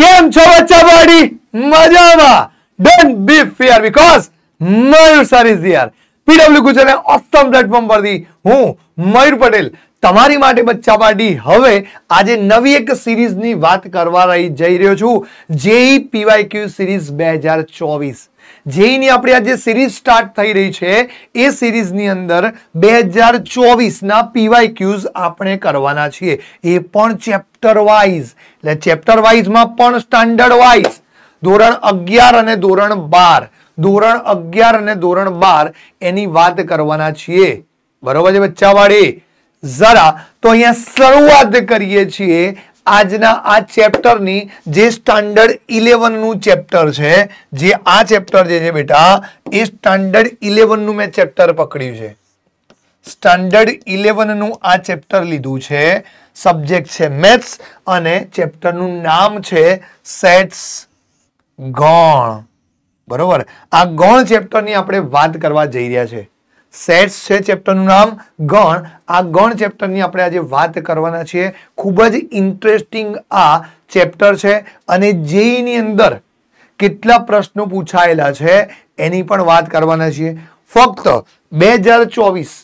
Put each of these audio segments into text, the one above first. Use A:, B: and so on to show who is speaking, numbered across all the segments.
A: કેમ છો બચ્ચા બોડી મજામાં don't be fear because Mayur sir is here PW ગુજરાતને ઓસમ પ્લેટફોર્મ પરથી હું મયુર પટેલ તમારી માટે બચ્ચા પાર્ટી હવે આજે નવી એક સિરીઝની વાત કરવા રહી જઈ રહ્યો છું જેઈ પીવાય ક્યુ સિરીઝ બે હજાર ચોવીસ જેની આપણે આજે સિરીઝ સ્ટાર્ટ થઈ રહી છે એ સિરીઝ ની અંદર 2024 ના પીવાય ક્યુઝ આપણે કરવાના છે એ પણ ચેપ્ટર વાઇઝ એટલે ચેપ્ટર વાઇઝ માં પણ સ્ટાન્ડર્ડ વાઇઝ ધોરણ 11 અને ધોરણ 12 ધોરણ 11 અને ધોરણ 12 એની વાત કરવાના છે બરાબર છે બચ્ચા વાડી જરા તો અહીંયા શરૂઆત કરીએ છીએ આજના આ ચેપ્ટરની જે સ્ટાન્ડર્ડ ઇલેવનનું ચેપ્ટર છે જે આ ચેપ્ટર જે છે બેટા એ સ્ટાન્ડર્ડ ઇલેવનનું મેં ચેપ્ટર પકડ્યું છે સ્ટાન્ડર્ડ ઇલેવનનું આ ચેપ્ટર લીધું છે સબ્જેક્ટ છે મેથ્સ અને ચેપ્ટરનું નામ છે સેટ્સ ગણ બરોબર આ ગણ ચેપ્ટરની આપણે વાત કરવા જઈ રહ્યા છે સેટ્સ છે ચેપ્ટરનું નામ ગણ આ ગણ ચેપ્ટરની આપણે આજે વાત કરવાના છીએ ખૂબ જ ઇન્ટરેસ્ટિંગ આ ચેપ્ટર છે અને જેઈની અંદર કેટલા પ્રશ્નો પૂછાયેલા છે એની પણ વાત કરવાના છીએ ફક્ત બે હજાર ચોવીસ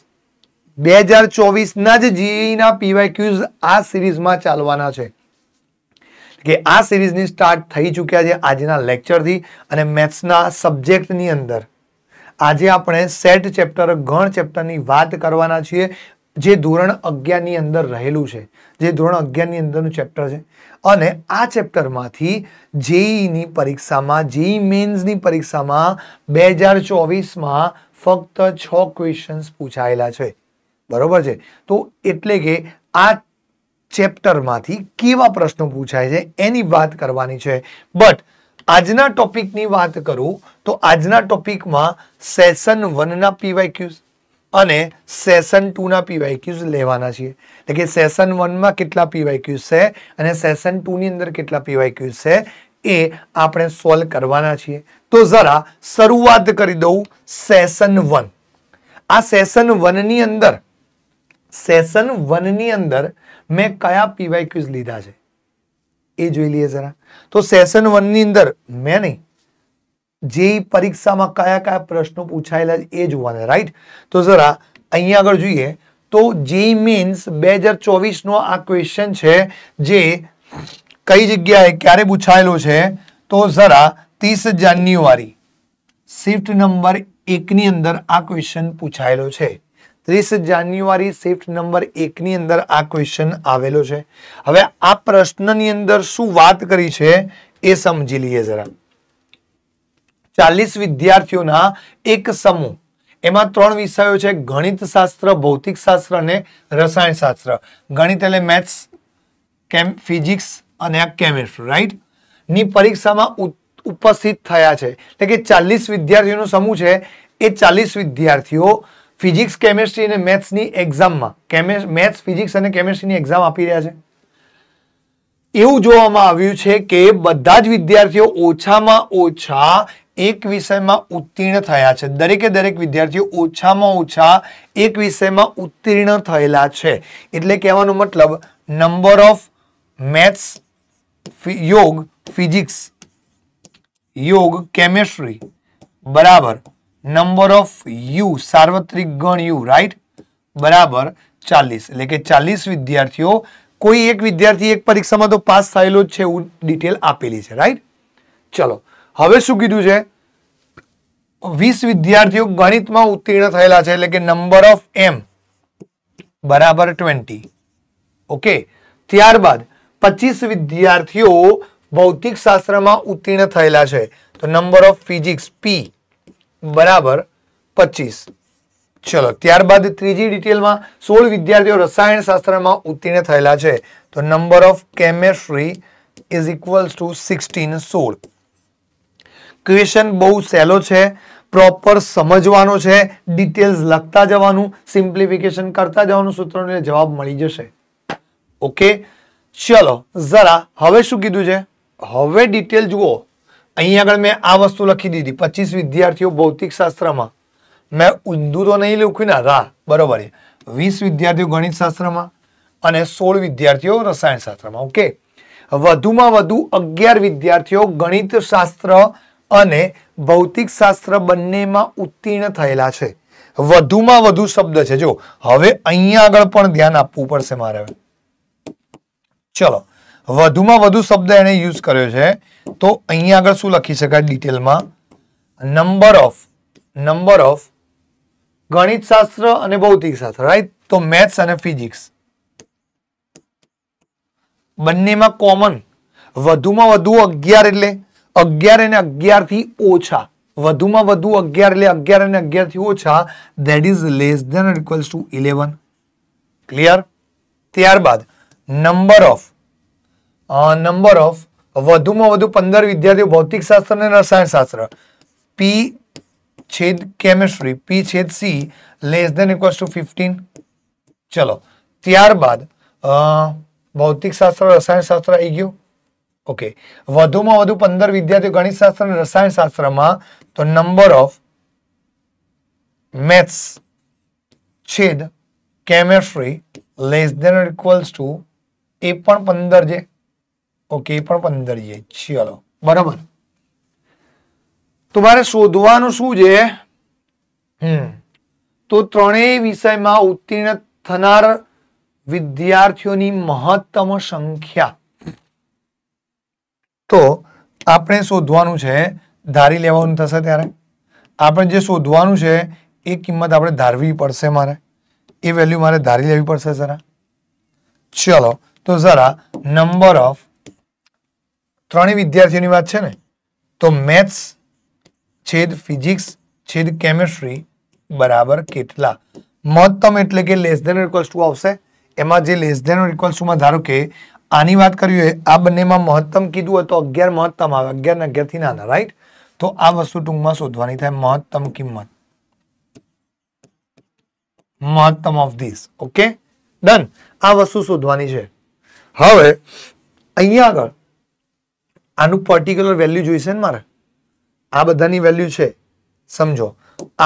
A: બે હજાર ચોવીસના જ જીઈના પીવાય ક્યુઝ આ સિરીઝમાં ચાલવાના છે કે આ સિરીઝની સ્ટાર્ટ થઈ ચૂક્યા છે આજના લેક્ચરથી અને મેથ્સના સબ્જેક્ટની અંદર આજે આપણે સેટ ચેપ્ટર ગણ ચેપ્ટરની વાત કરવાનો છે જે ધોરણ 11 ની અંદર રહેલું છે જે ધોરણ 11 ની અંદરનું ચેપ્ટર છે અને આ ચેપ્ટરમાંથી જેઈ ની પરીક્ષામાં જેઈ મેઈન્સ ની પરીક્ષામાં 2024 માં ફક્ત 6 ક્વેશ્ચન્સ પૂછાયેલા છે બરોબર છે તો એટલે કે આ ચેપ્ટરમાંથી કયા પ્રશ્નો પૂછાય છે એની વાત કરવાની છે બટ આજનો ટોપિકની વાત કરું તો આજના ટોપિક માં સેશન 1 ના પીવાય ક્યુ અને સેશન 2 ના પીવાય ક્યુ લેવાના છે એટલે કે સેશન 1 માં કેટલા પીવાય ક્યુ છે અને સેશન 2 ની અંદર કેટલા પીવાય ક્યુ છે એ આપણે સોલ્વ કરવાના છે તો જરા શરૂઆત કરી દઉં સેશન 1 આ સેશન 1 ની અંદર સેશન 1 ની અંદર મે કયા પીવાય ક્યુ લીધા છે એ જોઈ લઈએ જરા તો સેશન 1 ની અંદર મેને जी परीक्षा में क्या-क्या प्रश्न पूछा हैला एज होने राइट तो जरा અહીં આગળ જોઈએ તો जी मींस 2024 નો આ ક્વેશ્ચન છે જે કઈ જગ્યાએ ક્યારે પૂછાયેલો છે તો જરા 30 જાન્યુઆરી શિફ્ટ નંબર 1 ની અંદર આ ક્વેશ્ચન પૂછાયેલો છે 30 જાન્યુઆરી શિફ્ટ નંબર 1 ની અંદર આ ક્વેશ્ચન આવેલો છે હવે આ પ્રશ્ન ની અંદર શું વાત કરી છે એ સમજી લઈએ જરા ચાલીસ વિદ્યાર્થીઓના એક સમૂહ એમાં ત્રણ વિષયો છે ગણિતશાસ્ત્ર ભૌતિકશાસ્ત્ર અને રસાયણશાસ્ત્ર ગણિત એટલે મેથ્સ કેમ ફિઝિક્સ અને આ કેમેસ્ટ્રી રાઈટ ની પરીક્ષામાં ઉપસ્થિત થયા છે એટલે કે ચાલીસ વિદ્યાર્થીઓનો સમૂહ છે એ ચાલીસ વિદ્યાર્થીઓ ફિઝિક્સ કેમેસ્ટ્રી અને મેથ્સની એક્ઝામમાં કેમે મેથ્સ ફિઝિક્સ અને કેમેસ્ટ્રીની એક્ઝામ આપી રહ્યા છે એવું જોવામાં આવ્યું છે કે બધા જ વિદ્યાર્થીઓ ઓછામાં ઓછા एक विषय में उत्तीर्ण થયા છે દરેક દરેક વિદ્યાર્થીઓ ઓછામાં ઓછા એક વિષયમાં ઉત્તીર્ણ થયેલા છે એટલે કહેવાનો મતલબ નંબર ઓફ મેથ્સ યોગ ફિઝિક્સ યોગ કેમેસ્ટ્રી બરાબર નંબર ઓફ યુ સાર્વત્રિક ગણ યુ રાઈટ બરાબર 40 એટલે કે 40 વિદ્યાર્થીઓ કોઈ એક વિદ્યાર્થી એક પરીક્ષામાં તો પાસ થયેલો છે ઉ ડીટેલ આપેલી છે રાઈટ ચલો હવે શું કીધું છે વીસ વિદ્યાર્થીઓ ગણિતમાં ઉત્તીર્ણ થયેલા છે એટલે કે નંબર ઓફ એમ બરાબર ટ્વેન્ટી ઓકે ત્યારબાદ પચીસ વિદ્યાર્થીઓ ભૌતિક શાસ્ત્રમાં ઉત્તીર્ણ થયેલા છે તો નંબર ઓફ ફિઝિક્સ પી બરાબર પચીસ ચલો ત્યારબાદ ત્રીજી ડિટેલમાં સોળ વિદ્યાર્થીઓ રસાયણ શાસ્ત્રમાં ઉત્તીર્ણ થયેલા છે તો number of chemistry is equals to sixteen સોળ ક્વેશ્ચન બહુ સહેલો છે પ્રોપર સમજવાનો છે ડિટેલ્સ લખતા જવાનું સિમ્પ્લિફિકેશન કરતા જવાનું સૂત્રોને જવાબ મળી જશે ઓકે ચલો જરા હવે શું કીધું છે હવે ડિટેલ જુઓ અહીં આગળ મેં આ વસ્તુ લખી દીધી પચીસ વિદ્યાર્થીઓ ભૌતિકશાસ્ત્રમાં મેં ઊંધું તો નહીં લખ્યું ને રા બરોબર એ વીસ વિદ્યાર્થીઓ ગણિતશાસ્ત્રમાં અને સોળ વિદ્યાર્થીઓ રસાયણશાસ્ત્રમાં ઓકે વધુમાં વધુ અગિયાર વિદ્યાર્થીઓ ગણિતશાસ્ત્ર અને ભૌતિકશાસ્ત્ર બંનેમાં ઉત્તીર્ણ થયેલા છે વધુમાં વધુ શબ્દ છે જો હવે અહીંયા આગળ પણ ધ્યાન આપવું પડશે મારે ચલો વધુમાં વધુ શબ્દ એને યુઝ કર્યો છે તો અહીંયા આગળ શું લખી શકાય ડિટેલમાં નંબર ઓફ નંબર ઓફ ગણિત શાસ્ત્ર અને ભૌતિક શાસ્ત્ર રાઈટ તો મેથ્સ અને ફિઝિક્સ બંનેમાં કોમન વધુમાં વધુ અગિયાર એટલે अगर अगर ओछा वदु वदु अग्यार ले अग्यार ने अग्यार थी ओछा that is less than equals to 11 clear त्यार बाद नंबर ऑफ नंबर ऑफ वदु में वदु 15 विद्यार्थी भौतिक शास्त्र ने रसायन शास्त्र p छेद केमिस्ट्री p छेद c less than equals to 15 चलो त्यार बाद भौतिक शास्त्र रसायन शास्त्र आई गयो ઓકે વધુમાં વધુ પંદર વિદ્યાર્થીઓ ગણિતશાસ્ત્ર અને રસાયણશાસ્ત્રમાં તો નંબર ઓફ મેથ્સ છેદ chemistry less than equals to એ પણ પંદર છે ઓકે એ પણ પંદર છે ચલો બરાબર તો મારે શોધવાનું શું છે હમ તો ત્રણેય વિષયમાં ઉત્તીર્ણ થનાર વિદ્યાર્થીઓની મહત્તમ સંખ્યા તો આપણે શોધવાનું છે ધારી લેવાનું થશે ત્યારે આપણે જે શોધવાનું છે એ કિંમત આપણે ધારવી પડશે મારે એ વેલ્યુ મારે ધારી લેવી પડશે જરા ચલો તો જરા નંબર ઓફ ત્રણેય વિદ્યાર્થીઓની વાત છે ને તો મેથ્સ છેદ ફિઝિક્સ છેદ કેમેસ્ટ્રી બરાબર કેટલા મહત્તમ એટલે કે લેસ દેન રિક્વેસ્ટ ટુ આવશે એમાં જે લેસ ધેન ઇક્વલ્સ ધારો કે આની વાત કરીએ આ બંનેમાં મહત્તમ કીધું હોય તો અગિયાર મહત્તમ આવે અગિયાર ને અગિયારથી નાના રાઈટ તો આ વસ્તુ ટૂંકમાં શોધવાની થાય મહત્તમ કિંમત મહત્તમ ઓફ ધીસ ઓકે ડન આ વસ્તુ શોધવાની છે હવે અહીંયા આગળ આનું પર્ટિક્યુલર વેલ્યુ જોઈશે ને મારે આ બધાની વેલ્યુ છે સમજો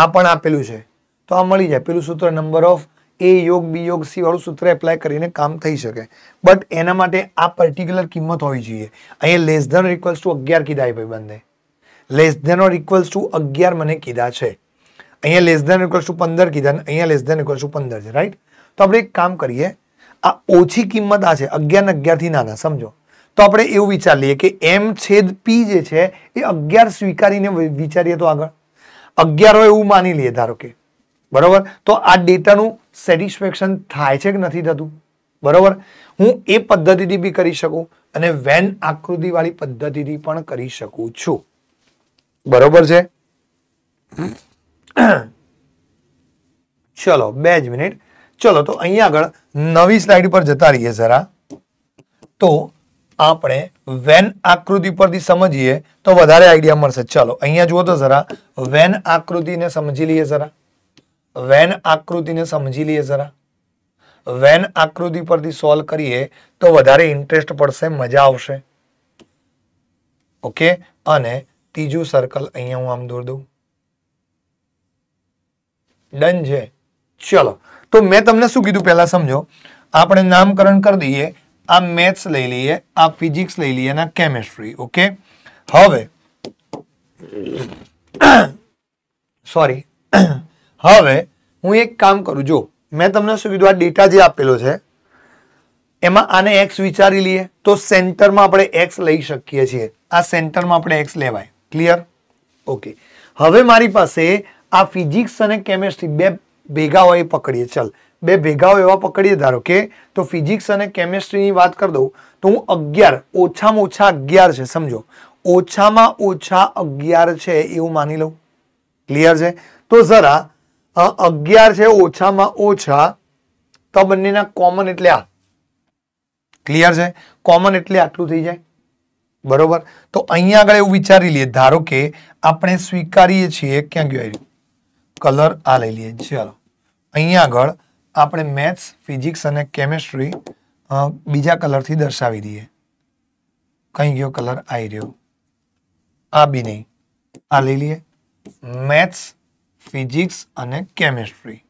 A: આ પણ આપેલું છે તો આ મળી જાય પેલું સૂત્ર નંબર ઓફ એ યોગ વિયોગ વાળું સૂત્ર એપ્લાય કરીને કામ થઈ શકે બટ એના માટે આ પર્ટિક્યુલર કિંમત હોવી જોઈએ અહીંયા less than or equals to અગિયાર કીધા એ ભાઈ બંને less than or equals to અગિયાર મને કીધા છે અહીંયા લેસ ધેન ઇક્વલ્સ ટુ પંદર કીધા ને અહીંયા લેસ ધેન ઇક્વલ્સ ટુ પંદર છે રાઈટ તો આપણે એક કામ કરીએ આ ઓછી કિંમત આ છે અગિયાર ને અગિયારથી નાના સમજો તો આપણે એવું વિચારી લઈએ કે એમ છેદ પી જે છે એ અગિયાર સ્વીકારીને વિચારીએ તો આગળ અગિયાર હોય એવું માની લઈએ ધારો કે બરાબર તો આ ડેટાનું સેટિસ્ફેક્શન થાય છે કે નથી થતું બરાબર હું એ પદ્ધતિથી બી કરી શકું અને વેન આકૃતિવાળી પદ્ધતિથી પણ કરી શકું છું બરાબર છે ચલો બે જ મિનિટ ચલો તો અહીંયા આગળ નવી સ્લાઇડ પર જતા રહીએ જરા તો આપણે વેન આકૃતિ પરથી સમજીએ તો વધારે આઈડિયા મળશે ચલો અહીંયા જુઓ તો જરા વેન આકૃતિને સમજી લઈએ જરા વેન આકૃતિને સમજી લઈએ જરા વેન આકૃતિ પરથી સોલ્વ કરીએ તો વધારે ઇન્ટરેસ્ટ પડશે મજા આવશે ઓકે અને ત્રીજું સર્કલ અહીંયા હું આમ દોર દઉં ડન છે ચલો તો મેં તમને શું કીધું પહેલા સમજો આપણે નામકરણ કરી દઈએ આ મેથ્સ લઈ લઈએ આ ફિઝિક્સ લઈ લઈએ અને કેમેસ્ટ્રી ઓકે હવે સોરી હવે હું એક કામ કરું જો મે તમને સુવિધા ડેટા જે આપેલો છે એમાં આને x વિચારી લઈએ તો સેન્ટરમાં આપણે x લઈ શકીએ છીએ આ સેન્ટરમાં આપણે x લેવાય ક્લિયર ઓકે હવે મારી પાસે આ ફિઝિક્સ અને કેમેસ્ટ્રી બે ભેગા હોય પકડીએ ચાલ બે ભેગા હોય એવા પકડીએ ધારો કે તો ફિઝિક્સ અને કેમેસ્ટ્રી ની વાત કર દઉં તો હું 11 ઓછામાં ઓછા 11 છે સમજો ઓછામાં ઓછા 11 છે એવું માની લઉં ક્લિયર છે તો જરા અગિયાર છે ઓછામાં ઓછા તો બંનેના કોમન એટલે આ ક્લિયર છે કોમન એટલે આટલું થઈ જાય બરોબર તો અહીંયા આગળ એવું વિચારી લઈએ ધારો કે આપણે સ્વીકારીએ છીએ ક્યાં ગયું આવ્યું કલર આ લઈ લઈએ ચાલો અહીંયા આગળ આપણે મેથ્સ ફિઝિક્સ અને કેમેસ્ટ્રી બીજા કલરથી દર્શાવી દઈએ કઈ ગયો કલર આવી રહ્યો આ બી નહીં આ લઈ લઈએ મેથ્સ ફિઝિક્સ અને કેમિસ્ટ્રી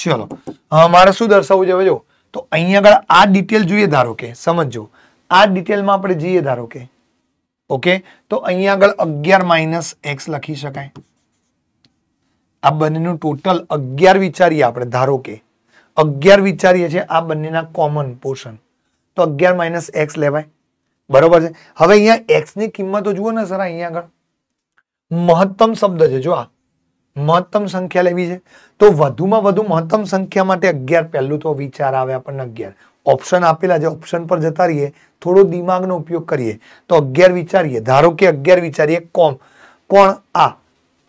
A: ચલો મારે શું દર્શાવવું છે જો તો અહીંયા આગળ આ ડિટેલ જોઈએ ધારો કે સમજો આ ડિટેલમાં આપણે જઈએ ધારો કે ઓકે તો અહીંયા આગળ અગિયાર માઇનસ એક્સ લખી શકાય આ બંનેનું ટોટલ અગિયાર વિચારીએ આપણે ધારો કે અગિયાર વિચારીએ છીએ આ બંનેના કોમન પોર્શન તો અગિયાર માઇનસ એક્સ લેવાય બરોબર છે હવે અહીંયા એક્સની કિંમતો જુઓ ને સર અહીંયા આગળ મહત્તમ શબ્દ છે જો આ મહત્તમ સંખ્યા લેવી છે તો વધુમાં વધુ મહત્તમ સંખ્યા માટે અગિયાર પહેલું તો વિચાર આવે આપણને અગિયાર ઓપ્શન આપેલા છે ઓપ્શન પર જતા રહીએ થોડો દિમાગનો ઉપયોગ કરીએ તો અગિયાર વિચારીએ ધારો કે અગિયાર વિચારીએ કોમ કોણ આ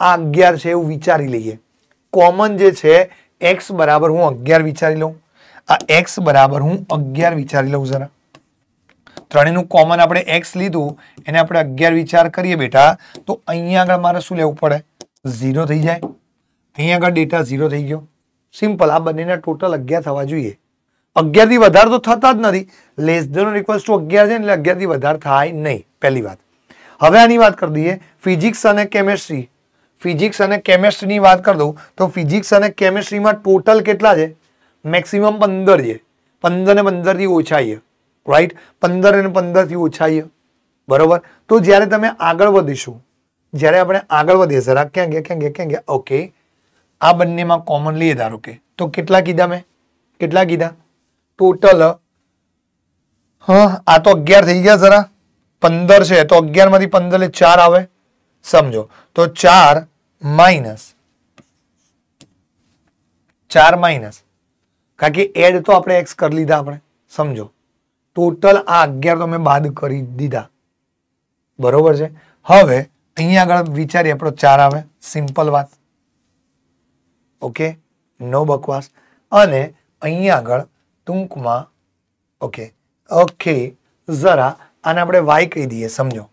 A: આ અગિયાર છે એવું વિચારી લઈએ કોમન જે છે એક્સ બરાબર હું અગિયાર વિચારી લઉં આ એક્સ બરાબર હું અગિયાર વિચારી લઉં જરા ત્રણેયનું કોમન આપણે એક્સ લીધું એને આપણે અગિયાર વિચાર કરીએ બેટા તો અહીંયા આગળ મારે શું લેવું પડે जीरो થઈ જાય તો અહીંયા ક ડેટા 0 થઈ ગયો સિમ્પલ આ બંનેનો ટોટલ 11 થવા જોઈએ 11 થી વધારે તો થતા જ નથી લેસ ધન ઓર ઇક્વલ ટુ 11 જ એટલે 11 થી વધારે થાય નહીં પહેલી વાત હવે આની વાત કરી દઈએ ફિઝિક્સ અને કેમેસ્ટ્રી ફિઝિક્સ અને કેમેસ્ટ્રીની વાત કર દો તો ફિઝિક્સ અને કેમેસ્ટ્રીમાં ટોટલ કેટલા છે મેક્સિમમ 15 છે 15 ને 15 થી ઓછાઈએ રાઈટ 15 ને 15 થી ઓછાઈએ બરોબર તો જ્યારે તમે આગળ વધિશું જ્યારે આપણે આગળ વધીએ જરા ક્યાં ગયા ક્યાં ગયા ક્યાં ગયા ઓકે આ બંનેમાં કોમન લઈએ ધારો કે તો કેટલા કીધા મેં કેટલા કીધા ટોટલ હા આ તો અગિયાર થઈ ગયા જરા પંદર છે તો અગિયારમાંથી પંદર એટલે ચાર આવે સમજો તો ચાર માઇનસ ચાર માઇનસ કારણ કે એડ તો આપણે એક્સ કરી લીધા આપણે સમજો ટોટલ આ અગિયાર તો મેં બાદ કરી દીધા બરોબર છે હવે અહીં આગળ વિચારીએ આપણો 4 આવે સિમ્પલ વાત ઓકે નો બકવાસ અને અહીં આગળ ટૂંકમાં ઓકે ઓકે જરા આને આપણે y કહી દઈએ સમજો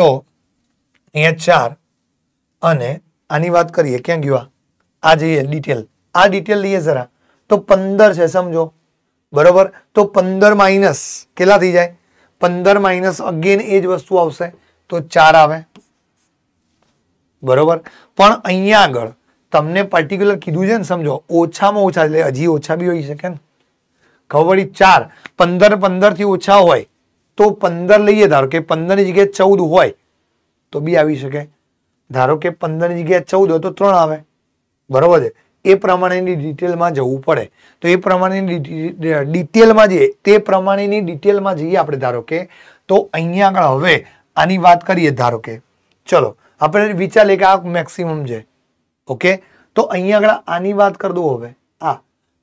A: તો અહીંયા 4 અને આની વાત કરીએ કેમ ગ્યું આ જોઈએ ડિટેલ આ ડિટેલ લઈએ જરા તો 15 છે સમજો બરોબર તો 15 માઈનસ કેલા થઈ જાય 15 - अगेन एज वस्तु આવશે તો 4 આવે બરોબર પણ અહીંયા આગળ તમે પર્ટીક્યુલર કીધું છે ને સમજો ઓછામાં ઓછા એટલે હજી ઓછા બી થઈ શકે ને ખવડી 4 15 15 થી ઓછો હોય તો 15 લઈએ ધારો કે 15 ની જગ્યાએ 14 હોય તો બી આવી શકે ધારો કે 15 ની જગ્યાએ 14 હોય તો 3 આવે બરોબર છે એ પ્રમાણની ડિટેલ માં જવું પડે તો એ પ્રમાણની ડિટેલ માં જ એ તે પ્રમાણની ડિટેલ માં જઈએ આપણે ધારો કે તો અહીંયા આગળ હવે આની વાત કરીએ ધારો કે ચલો આપણે વિચાર લે કે આ મેક્સિમમ જ છે ઓકે તો અહીંયા આગળ આની વાત કર દો હવે આ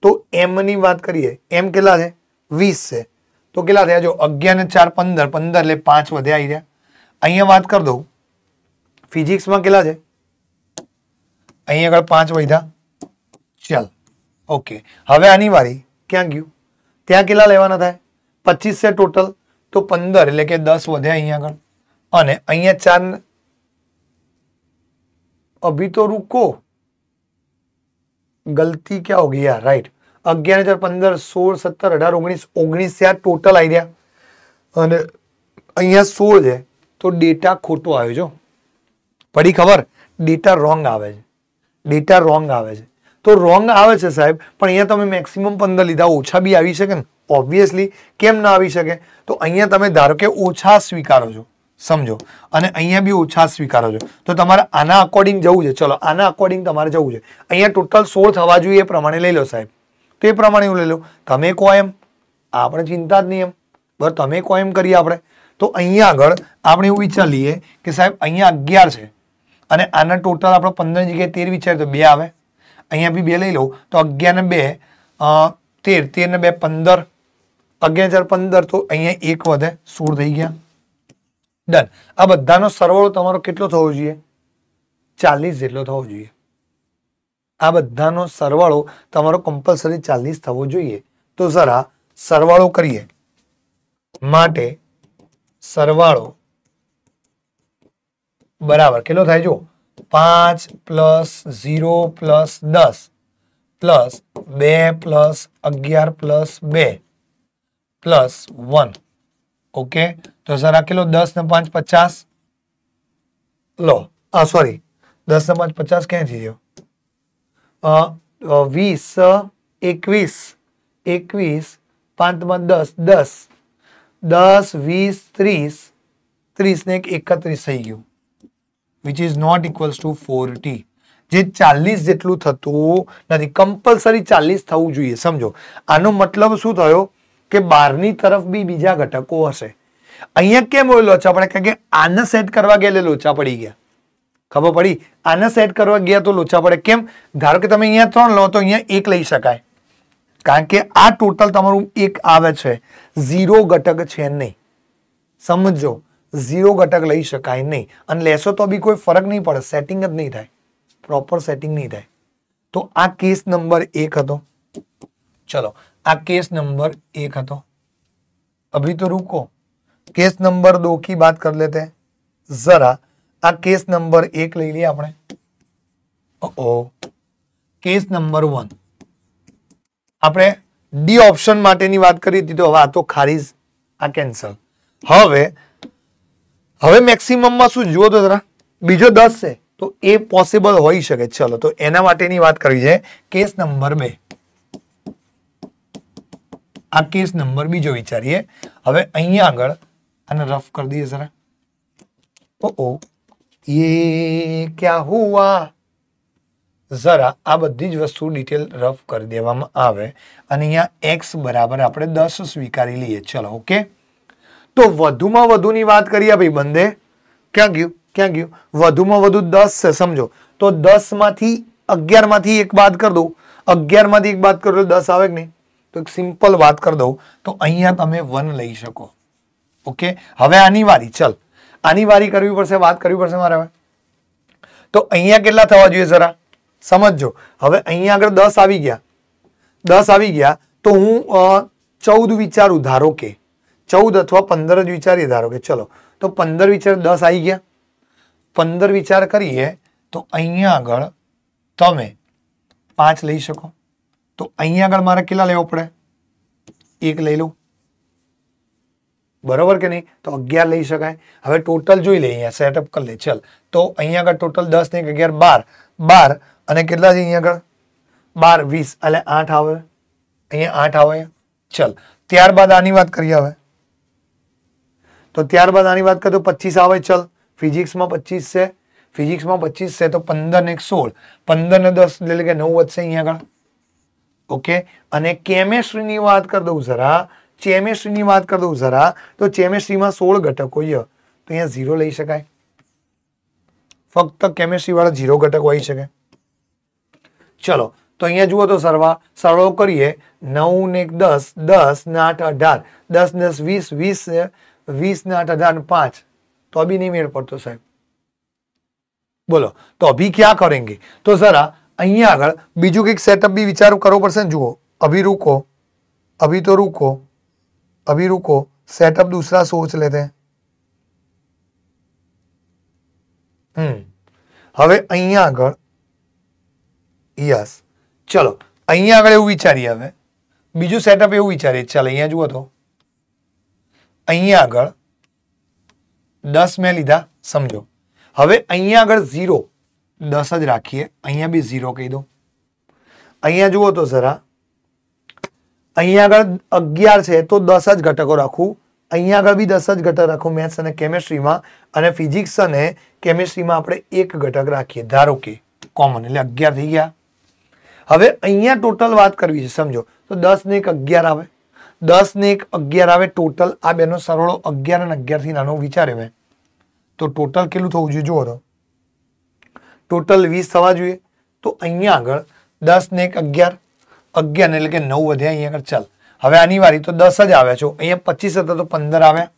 A: તો m ની વાત કરીએ m કેટલા છે 20 છે તો કેટલા થાય જો 11 ને 4 15 15 લે 5 વધે આવી ગયા અહીંયા વાત કર દો ફિઝિક્સ માં કેટલા છે અહીંયા આગળ 5 વધ્યા ચાલ ઓકે હવે આની વારી ક્યાં ગયું ત્યાં કેટલા લેવાના થાય પચીસ છે ટોટલ તો પંદર એટલે કે દસ વધ્યા અહીંયા આગળ અને અહીંયા ચાર અભી તો રૂકો ગલતી ક્યાં હોગી યાર રાઈટ અગિયાર હજાર પંદર સોળ સત્તર અઢાર ઓગણીસ ઓગણીસ ત્યાં ટોટલ આવી રહ્યા અને અહીંયા સોળ છે તો ડેટા ખોટો આવ્યો જો પડી ખબર ડેટા રોંગ આવે છે ડેટા રોંગ આવે છે તો રોંગ આવે છે સાહેબ પણ અહીંયા તમે મેક્સિમમ પંદર લીધા ઓછા બી આવી શકે ને ઓબ્વિયસલી કેમ ના આવી શકે તો અહીંયા તમે ધારો કે ઓછા સ્વીકારો છો સમજો અને અહીંયા બી ઓછા સ્વીકારો છો તો તમારે આના અકોર્ડિંગ જવું છે ચલો આના અકોર્ડિંગ તમારે જવું છે અહીંયા ટોટલ સોળ થવા જોઈએ એ પ્રમાણે લઈ લો સાહેબ તે પ્રમાણે હું લઈ લો તમે કહો એમ આપણે ચિંતા જ નહીં એમ બરાબર તમે કહો એમ કરીએ આપણે તો અહીંયા આગળ આપણે એવું વિચારીએ કે સાહેબ અહીંયા અગિયાર છે અને આના ટોટલ આપણે પંદર જગ્યાએ તેર વિચારીએ તો બે આવે અહીંયા બી બે લઈ લો તો 11 * 2 13 13 * 2 15 11 * 15 તો અહીંયા 1 વધે 16 થઈ ગયા डन આ બધાનો સરવાળો તમારો કેટલો થવો જોઈએ 40 જેટલો થવો જોઈએ આ બધાનો સરવાળો તમારો કમ્પલ્સરી 40 થવો જોઈએ તો જરા સરવાળો करिए માટે સરવાળો બરાબર કેટલો થાય જો पांच प्लस जीरो प्लस दस प्लस बे प्लस अगियार प्लस बे प्लस वन ओके तो सर आखे लो दस ने पांच पचास लो आ सॉरी दस ने पांच पचास क्या थी गये वीस एक एकवीस पांच में दस दस दस वीस त्रीस त्रीस ने एक एकत्रीस थी गयू which is not equal to forty जो चालीस जटलू थत नहीं कम्पलसरी चालीस थवे समझो आतलब शु के बार तरफ भी बीजा घटक हे लोचा पड़े गया खबर पड़ी आने सेट करवा गया तो लोचा पड़े के आ टोटल एक जीरो घटक नहीं समझो जीरो घटक લઈ શકાય નહીં અન લેસો તો બી કોઈ ફરક નહીં પડે સેટિંગ જ નહીં થાય પ્રોપર સેટિંગ નહીં થાય તો આ કેસ નંબર 1 હતો ચલો આ કેસ નંબર 1 હતો ابھی તો રૂકો કેસ નંબર 2 ની વાત કર લેતે જરા આ કેસ નંબર 1 લઈ લઈએ આપણે ઓ કેસ નંબર 1 આપણે ડી ઓપ્શન માટેની વાત કરી દીધી તો હવે આ તો ખારીજ આ કેન્સલ હવે અવે મેક્સિમમ માં શું જોવો તો તરા બીજો 10 છે તો એ પોસિબલ થઈ શકે ચલો તો એના માટેની વાત કરીએ કેસ નંબર 2 આ કેસ નંબર બીજો વિચારીએ હવે અહીં આગળ આને રફ કરી દી સર ઓ ઓ યે શું થયું જરા આ બધી જ વસ્તુ ડિટેલ રફ કરી દેવામાં આવે અને અહીંયા x બરાબર આપણે 10 સ્વીકારી લઈએ ચલો ઓકે तो बात करिए बंदे क्या गयु क्या गयु वधु दस से समझो तो दस मे एक बात कर दो अगर मे एक बात कर दो दस आवे नहीं तो एक सीम्पल बात कर दू तो अहिया ते वन लाइ सको ओके हम आनी चल आनी करी पड़ से बात करी पड़ से मार तो अहिया के जरा समझो हम अहिया अगर दस आ गया दस आ गया तो हूँ चौदह विचारू धारो के 14 अथवा 15 ذ ویچار ی دارو کے چلو تو 15 વિચાર 10 ائی گیا 15 વિચાર करिए तो अइयां अगड़ तमे 5 લઈ શકો તો अइयां अगड़ मारा કેટલા લેવો પડે 1 લઈ લઉ બરોબર કે નહીં તો 11 લઈ શકાય હવે ٹوٹل જોઈ લે અયા સેટ અપ કર લે ચલ તો અઈયા ગર ٹوٹલ 10 1 + 11 12 12 અને કેટલા છે અઈયા ગર 12 20 એટલે 8 આવે અઈયા 8 આવે ચલ ત્યાર બાદ આની વાત કરીએ હવે तो त्यारबाद करो तो पच्चीस आए चल फिजिक्स में पच्चीस से फिजिक्स में पच्चीस से तो पंदर ने सोल पंदर ने दस ले लगे नौ बच्चे अँ ओके केमेस्ट्री बात कर दू जरा चेमेस्ट्री बात कर दू जरा तो चेमेस्ट्री में सोल घटक हो तो अँ जीरो लाइ शक फमेस्ट्री वाला जीरो घटक हो सके चलो तो अँ जुओ तो सरवा सरवो करिए नौ ने दस दस ने आठ अठार दस दस वीस वीस वीस ने आठ हजार पांच तो अभी नहीं मेड़ पड़ता साहब बोलो तो अभी क्या करेंगे तो जरा अग बीजू कई सेटअप भी विचार करो पड़ से जुओ अभी रुको अभी तो रुको अभी रुको सेटअप दूसरा सोच लेते हैं हम्म अगर यस चलो अँ आगे विचारी हमें बीजू सेटअप एवं विचारी चल अ जुओ तो અહીંયા આગળ 10 મે લીધા સમજો હવે અહીંયા આગળ 0 10 જ રાખીએ અહીંયા ભી 0 કહી દો અહીંયા જુઓ તો સરા અહીંયા આગળ 11 છે તો 10 જ ઘટક રાખીઉ અહીંયા આગળ ભી 10 જ ઘટક રાખીઉ મેથ્સ અને કેમિસ્ટ્રી માં અને ફિઝિક્સ અને કેમિસ્ટ્રી માં આપણે એક ઘટક રાખીએ ધારો કે કોમન એટલે 11 થઈ ગયા હવે અહીંયા ટોટલ વાત કરવી છે સમજો તો 10 ને 11 આવે દસ ને એક અગિયાર આવે ટોટલ આ બેનો સરવાળો અગિયાર અને અગિયારથી નાનો વિચાર એવાય તો ટોટલ કેટલું થવું જોઈએ જુઓ તો ટોટલ વીસ થવા જોઈએ તો અહીંયા આગળ દસ ને એક અગિયાર અગિયાર એટલે કે નવ વધ્યા અહીંયા આગળ ચાલ હવે આની વારી તો દસ જ આવ્યા છો અહીંયા પચીસ હતા તો પંદર આવ્યા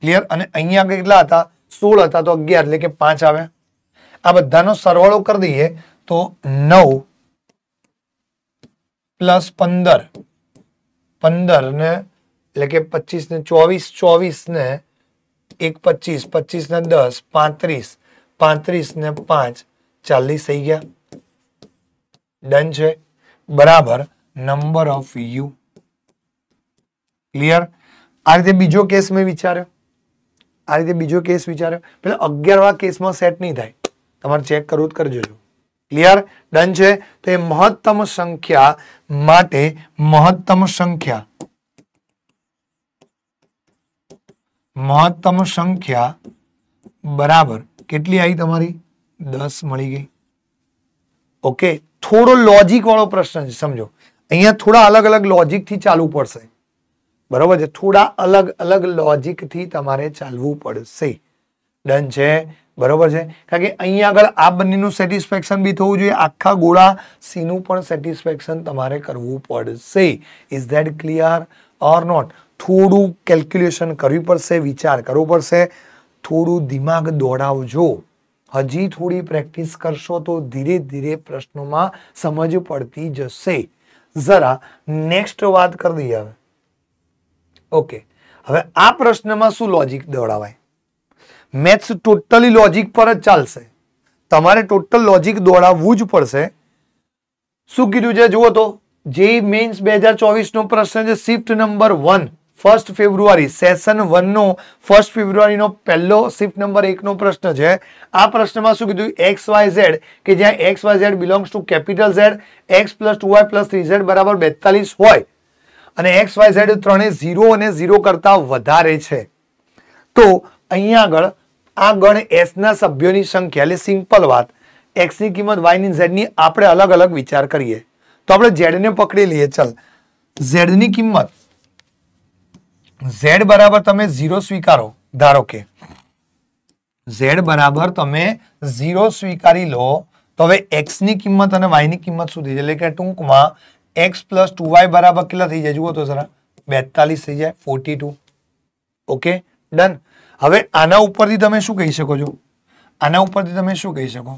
A: ક્લિયર અને અહીંયા આગળ કેટલા હતા સોળ હતા તો અગિયાર એટલે કે પાંચ આવ્યા આ બધાનો સરવાળો કરી દઈએ તો નવ પ્લસ પંદર 15 ने એટલે કે 25 ને 24 24 ને 1 25 25 ને 10 35 35 ને 5 40 થઈ ગયા डन છે બરાબર નંબર ઓફ યુ ક્લિયર આ રીતે બીજો કેસ મે વિચાર્યો આ રીતે બીજો કેસ વિચાર્યો પેલો 11વા કેસમાં સેટ ન થાય તમારે ચેક કરોત કરજો ક્લિયર ડન છે તો એ મહત્તમ સંખ્યા માટે મહત્તમ સંખ્યા મહત્તમ સંખ્યા બરાબર કેટલી આવી તમારી દસ મળી ગઈ ઓકે થોડો લોજિક વાળો પ્રશ્ન છે સમજો અહીંયા થોડા અલગ અલગ લોજિકથી ચાલવું પડશે બરોબર છે થોડા અલગ અલગ લોજિકથી તમારે ચાલવું પડશે ડન છે बराबर है कारण अँ आग आ बने सैटिस्फेक्शन भी थव आखा गोड़ा सी नैटिस्फेक्शन करव पड़ से is that clear or not थोड़ू कैलक्युलेशन कर विचार करव पड़ से थोड़ू दिमाग दौड़ो हजी थोड़ी प्रेक्टिस् करशो तो धीरे धीरे प्रश्नों में समझ पड़ती जैसे जरा नेक्स्ट बात कर दी हम ओके हम आ प्रश्न में शू लॉजिक दौड़ावा મેથ્સ ટોટલી લોજિક પર જ ચાલશે તમારે ટોટલ લોજિક દોડાવવું જ પડશે શું કીધું છે જુઓ તો જે મેન્સ બે હજાર ચોવીસનો પ્રશ્ન છે shift number one first February session વનનો ફર્સ્ટ ફેબ્રુઆરીનો પહેલો શિફ્ટ નંબર એકનો પ્રશ્ન છે આ પ્રશ્નમાં શું કીધું એક્સ વાય ઝેડ કે જ્યાં X Y Z belongs to capital Z X plus two Y plus three Z બરાબર બેતાલીસ હોય અને એક્સ વાય ઝેડ ત્રણે ઝીરો અને ઝીરો કરતાં વધારે છે તો અહીં આગળ આ ગણ S ના સભ્યોની સંખ્યા લે સિમ્પલ વાત x ની કિંમત y ની z ની આપણે અલગ અલગ વિચાર કરીએ તો આપણે z ને પકડી લઈએ ચાલ z ની કિંમત z બરાબર તમે 0 સ્વીકારો ધારો કે z બરાબર તમે 0 સ્વીકારી લો તો હવે x ની કિંમત અને y ની કિંમત શું થઈ જ એટલે કે ટૂંકમાં x + 2y બરાબર કેટલા થઈ જાય જુઓ તો સર 42 થઈ જાય 42 ઓકે डन હવે આના ઉપરથી તમે શું કહી શકો છો આના ઉપરથી તમે શું કહી શકો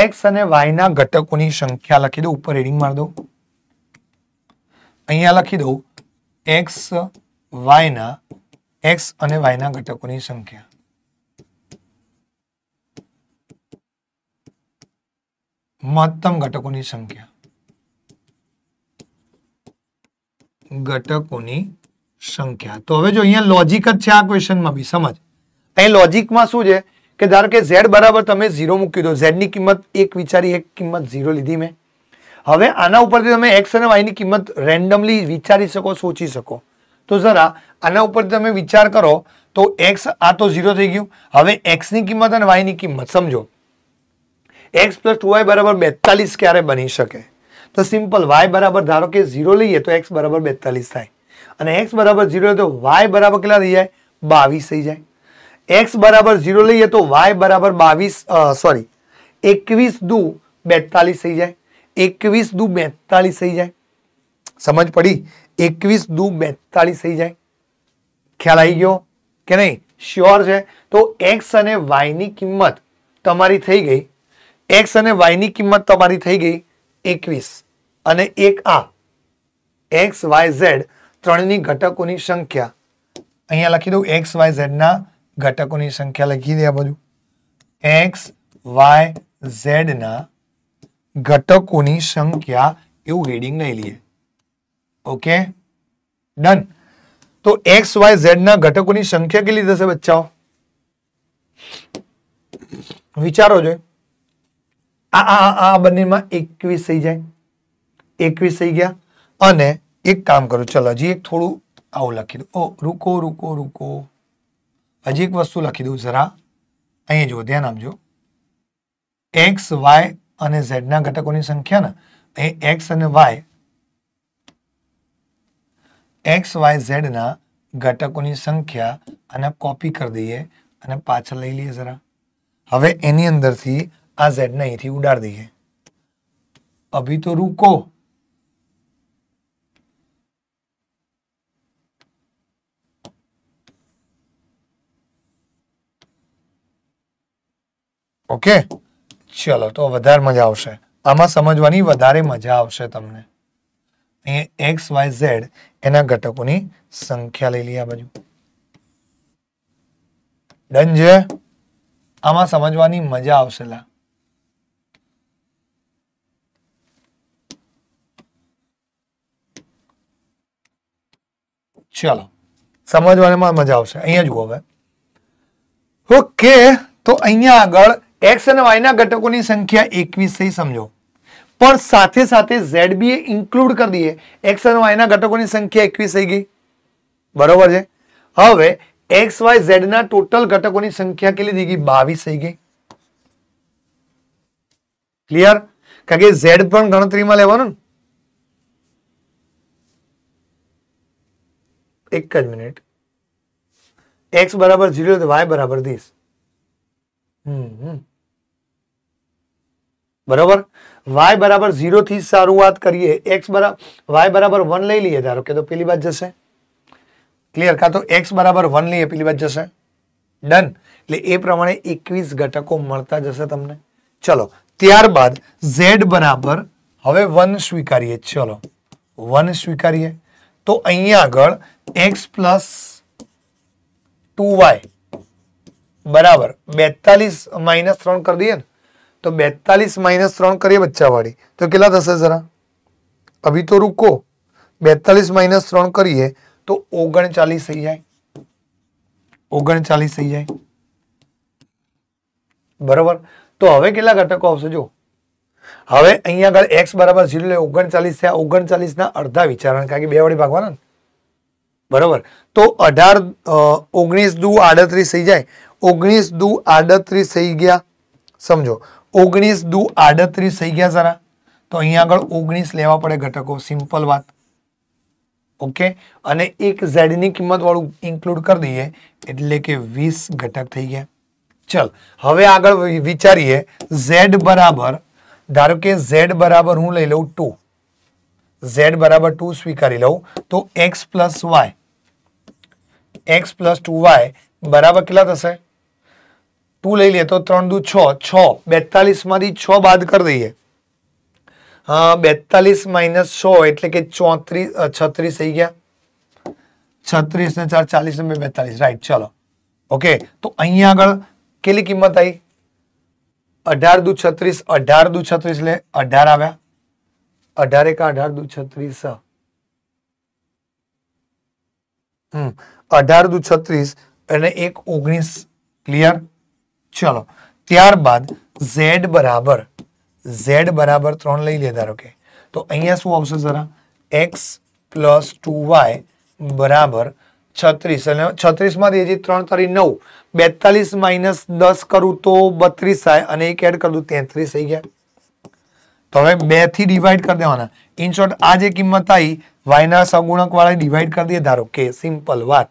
A: એક્સ અને વાયના ઘટકોની સંખ્યા લખી દો ઉપર હેડિંગ માર દો અહીંયા લખી દો એક્સ વાયના એક્સ અને વાયના ઘટકોની સંખ્યા મહત્તમ ઘટકોની સંખ્યા ઘટકોની સંખ્યા તો હવે જો અહીંયા લોજિક જ છે આ ક્વેશ્ચન માં ભી સમજો તો એ લોજિક માં શું છે કે ધારો કે z બરાબર તમે 0 મૂકી દો z ની કિંમત એક વિચારી એક કિંમત 0 લીધી મે હવે આના ઉપરથી તમે x અને y ની કિંમત રેન્ડમલી વિચારી શકો સોચી શકો તો સર આના ઉપર તમે વિચાર કરો તો x આ તો 0 થઈ ગયો હવે x ની કિંમત અને y ની કિંમત સમજો x + y = 42 ક્યારે બની શકે તો સિમ્પલ y બરાબર ધારો કે 0 લઈએ તો x = 42 થાય અને x બરાબર 0 તો y બરાબર કેટલા રહી જાય 22 થઈ જાય x બરાબર 0 લઈએ તો y બરાબર 22 સોરી 21 दू 42 થઈ જાય 21 दू 43 થઈ જાય સમજ પડી 21 दू 42 થઈ જાય ખ્યાલ આવી ગયો કે નહીં શ્યોર છે તો x અને y ની કિંમત તમારી થઈ ગઈ x અને y ની કિંમત તમારી થઈ ગઈ 21 અને 1 a x y z ત્રણની ઘટકોની સંખ્યા અહીંયા લખી દઉં એક્સ વાય ઝેડના ઘટકોની સંખ્યા લખી દે આ બધું એક્સ વાય ઝેડના ઘટકોની સંખ્યા એવું હેડિંગ નહીં લઈએ ઓકે ડન તો એક્સ વાય ઝેડના ઘટકોની સંખ્યા કેટલી થશે બચ્ચાઓ વિચારો જોઈએ આ આ આ બંનેમાં એકવીસ થઈ જાય એકવીસ થઈ ગયા અને एक काम करो चलो हजी एक थोड़ा आओ लखी दू रुको रुको रुको हजी एक वस्तु लखी दू जरा अह ध्यान आमजो एक्स वाय जेड न घटकों की संख्या ना X Y X Y Z न घटकों की संख्या आने कॉपी कर दी है पाचल लै लीए जरा हम एनी अंदर थी आ जेड ने अँ थी उड़ाड़ दी है अभी तो रुको ओके चलो तो वधार मजा આવશે આમાં સમજવાની વધારે મજા આવશે તમને અહીં x y z એના ઘટકોની સંખ્યા લઈ લ્યા बाजू લનજે આમાં સમજવાની મજા આવશેલા ચલો સમજવામાં મજા આવશે અહીં જ હો હવે ઓકે તો અહીંયા આગળ एक्स वाई घटक संख्या एक समझो पर साथ साथ जेड बी इंक्लूड कर दिए एक्स वाई घटक संख्या एक गई बराबर है हम एक्स वाई जेड टोटल घटक संख्या के लिए बीस थी गई क्लियर कारण जेड पर गणतरी में लेवा एक मिनिट एक्स बराबर जीरो वाई बराबर दीस हम्म हम्म बराबर वाय बराबर जीरो थी शुरुआत करिए एक्स बराबर वाई बराबर वन ले लीए धारो के तो पेली बात जैसे क्लियर का तो एक्स बराबर वन लिए पहली बात जैसे डन ए प्रमाण एक घटको मलता जैसे तमने चलो त्यार बाद जेड बराबर हम वन स्वीकार चलो वन स्वीकार तो अँ आग एक्स प्लस टू वाय बराबर बेतालीस माइनस त्रन कर दिए ना तो बेतालीस माइनस त्रन करिए बच्चा वाली तो के जरा अभी तो रुको बेतालीस माइनस त्रन करिए तो ओगन चालीस सही जाए ओगन चालीस सही जाए बराबर तो हम के घटक आज हम अह एक्स बराबर जीरोन चालीस ओगन चालीस अर्धा विचार कारण भागवा बराबर तो अठार ओगनीस दू आड़ सही जाए ओगनीस दू आड़ सही गया समझो 19 दू 38 सही गया सारा तो यहां अगर 19 लेना पड़े घटको सिंपल बात ओके और एक z ની કિંમત વાળું ઇન્ક્લુડ કરી દઈએ એટલે કે 20 ઘટક થઈ ગયા ચલ હવે આગળ વિચારીએ z બરાબર ધારો કે z બરાબર હું લઈ લઉં 2 z બરાબર 2 સ્વીકારી લઉં તો x + y x + 2y બરાબર કેટલા થશે 2 ले लिए तो 3 दू 6 6 42 में से 6 બાદ कर दिए हां 42 - 60 એટલે કે 34 36 થઈ ગયા 36 ને 4 40 માં મે 42 રાઈટ ચલો ઓકે તો અહીંયા આગળ કેટલી કિંમત આવી 18 दू 36 18 दू 36 એટલે 18 આવ્યા 18 એક 18 दू 36 હમ 18 दू 36 અને 1 19 ક્લિયર चलो ત્યારબાદ z बराबर z बराबर 3 લઈ લે ດ ારો કે તો અહિયાં શું આવશે જરા x + 2y = 36 અને 36 માંથી અહીંજી 33 9 42 - 10 કરું તો 32 આય અને એક એડ કર દઉં 33 થઈ ગયા તો હવે 2 થી ડિવાઇડ કરી દેવાના ઇનશોર્ટ આ જે કિંમત આવી y ના સહગુણક વાળા ડિવાઇડ કરી દે ધારો કે સિમ્પલ વાત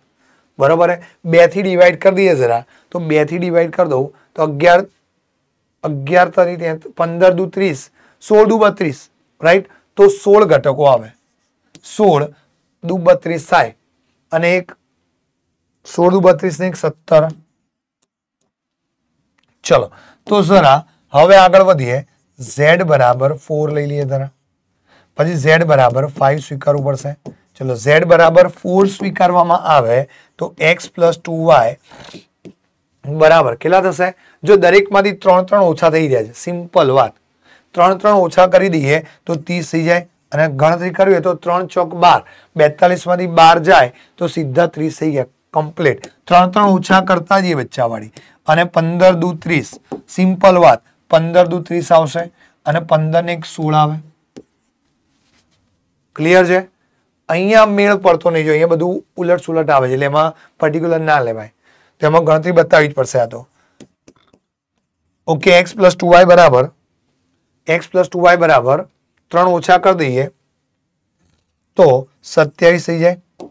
A: બરાબર છે 2 થી ડિવાઇડ કરી દઈએ જરા તો 2 થી ડિવાઇડ કરી દો તો 11 11 * 3 = 33 15 * 2 = 30 16 * 2 = 32 રાઈટ તો 16 ઘટકો આવે 16 * 2 = 32 અને 16 * 2 = 32 ને 17 ચલો તો સરા હવે આગળ વધીએ z = 4 લઈ લઈએ તર પછી z = 5 સ્વીકારું પડશે ચલો z = 4 સ્વીકારવામાં આવે તો x + 2y બરાબર કેટલા થશે જો દરેકમાંથી ત્રણ ત્રણ ઓછા થઈ જાય છે સિમ્પલ વાત ત્રણ ત્રણ ઓછા કરી દઈએ તો ત્રીસ થઈ જાય અને ગણતરી કરવી હોય તો ત્રણ ચોક બાર બેતાલીસમાંથી બાર જાય તો સીધા ત્રીસ થઈ ગયા કમ્પ્લીટ ત્રણ ત્રણ ઓછા કરતા જઈએ બચ્ચાવાળી અને પંદર દુ ત્રીસ સિમ્પલ વાત પંદર દુ ત્રીસ આવશે અને પંદર ને એક સોળ આવે ક્લિયર છે અહીંયા મેળ પડતો નહીં જોઈએ અહીંયા બધું ઉલટ સુલટ આવે છે એટલે એમાં પર્ટિક્યુલર ના લેવાય તેમાં ગણતરી બતાવવી જ પડશે આ તો okay X plus two Y બરાબર એક્સ પ્લસ ટુ વાય બરાબર ત્રણ ઓછા કરી દઈએ તો સત્યાવીસ થઈ જાય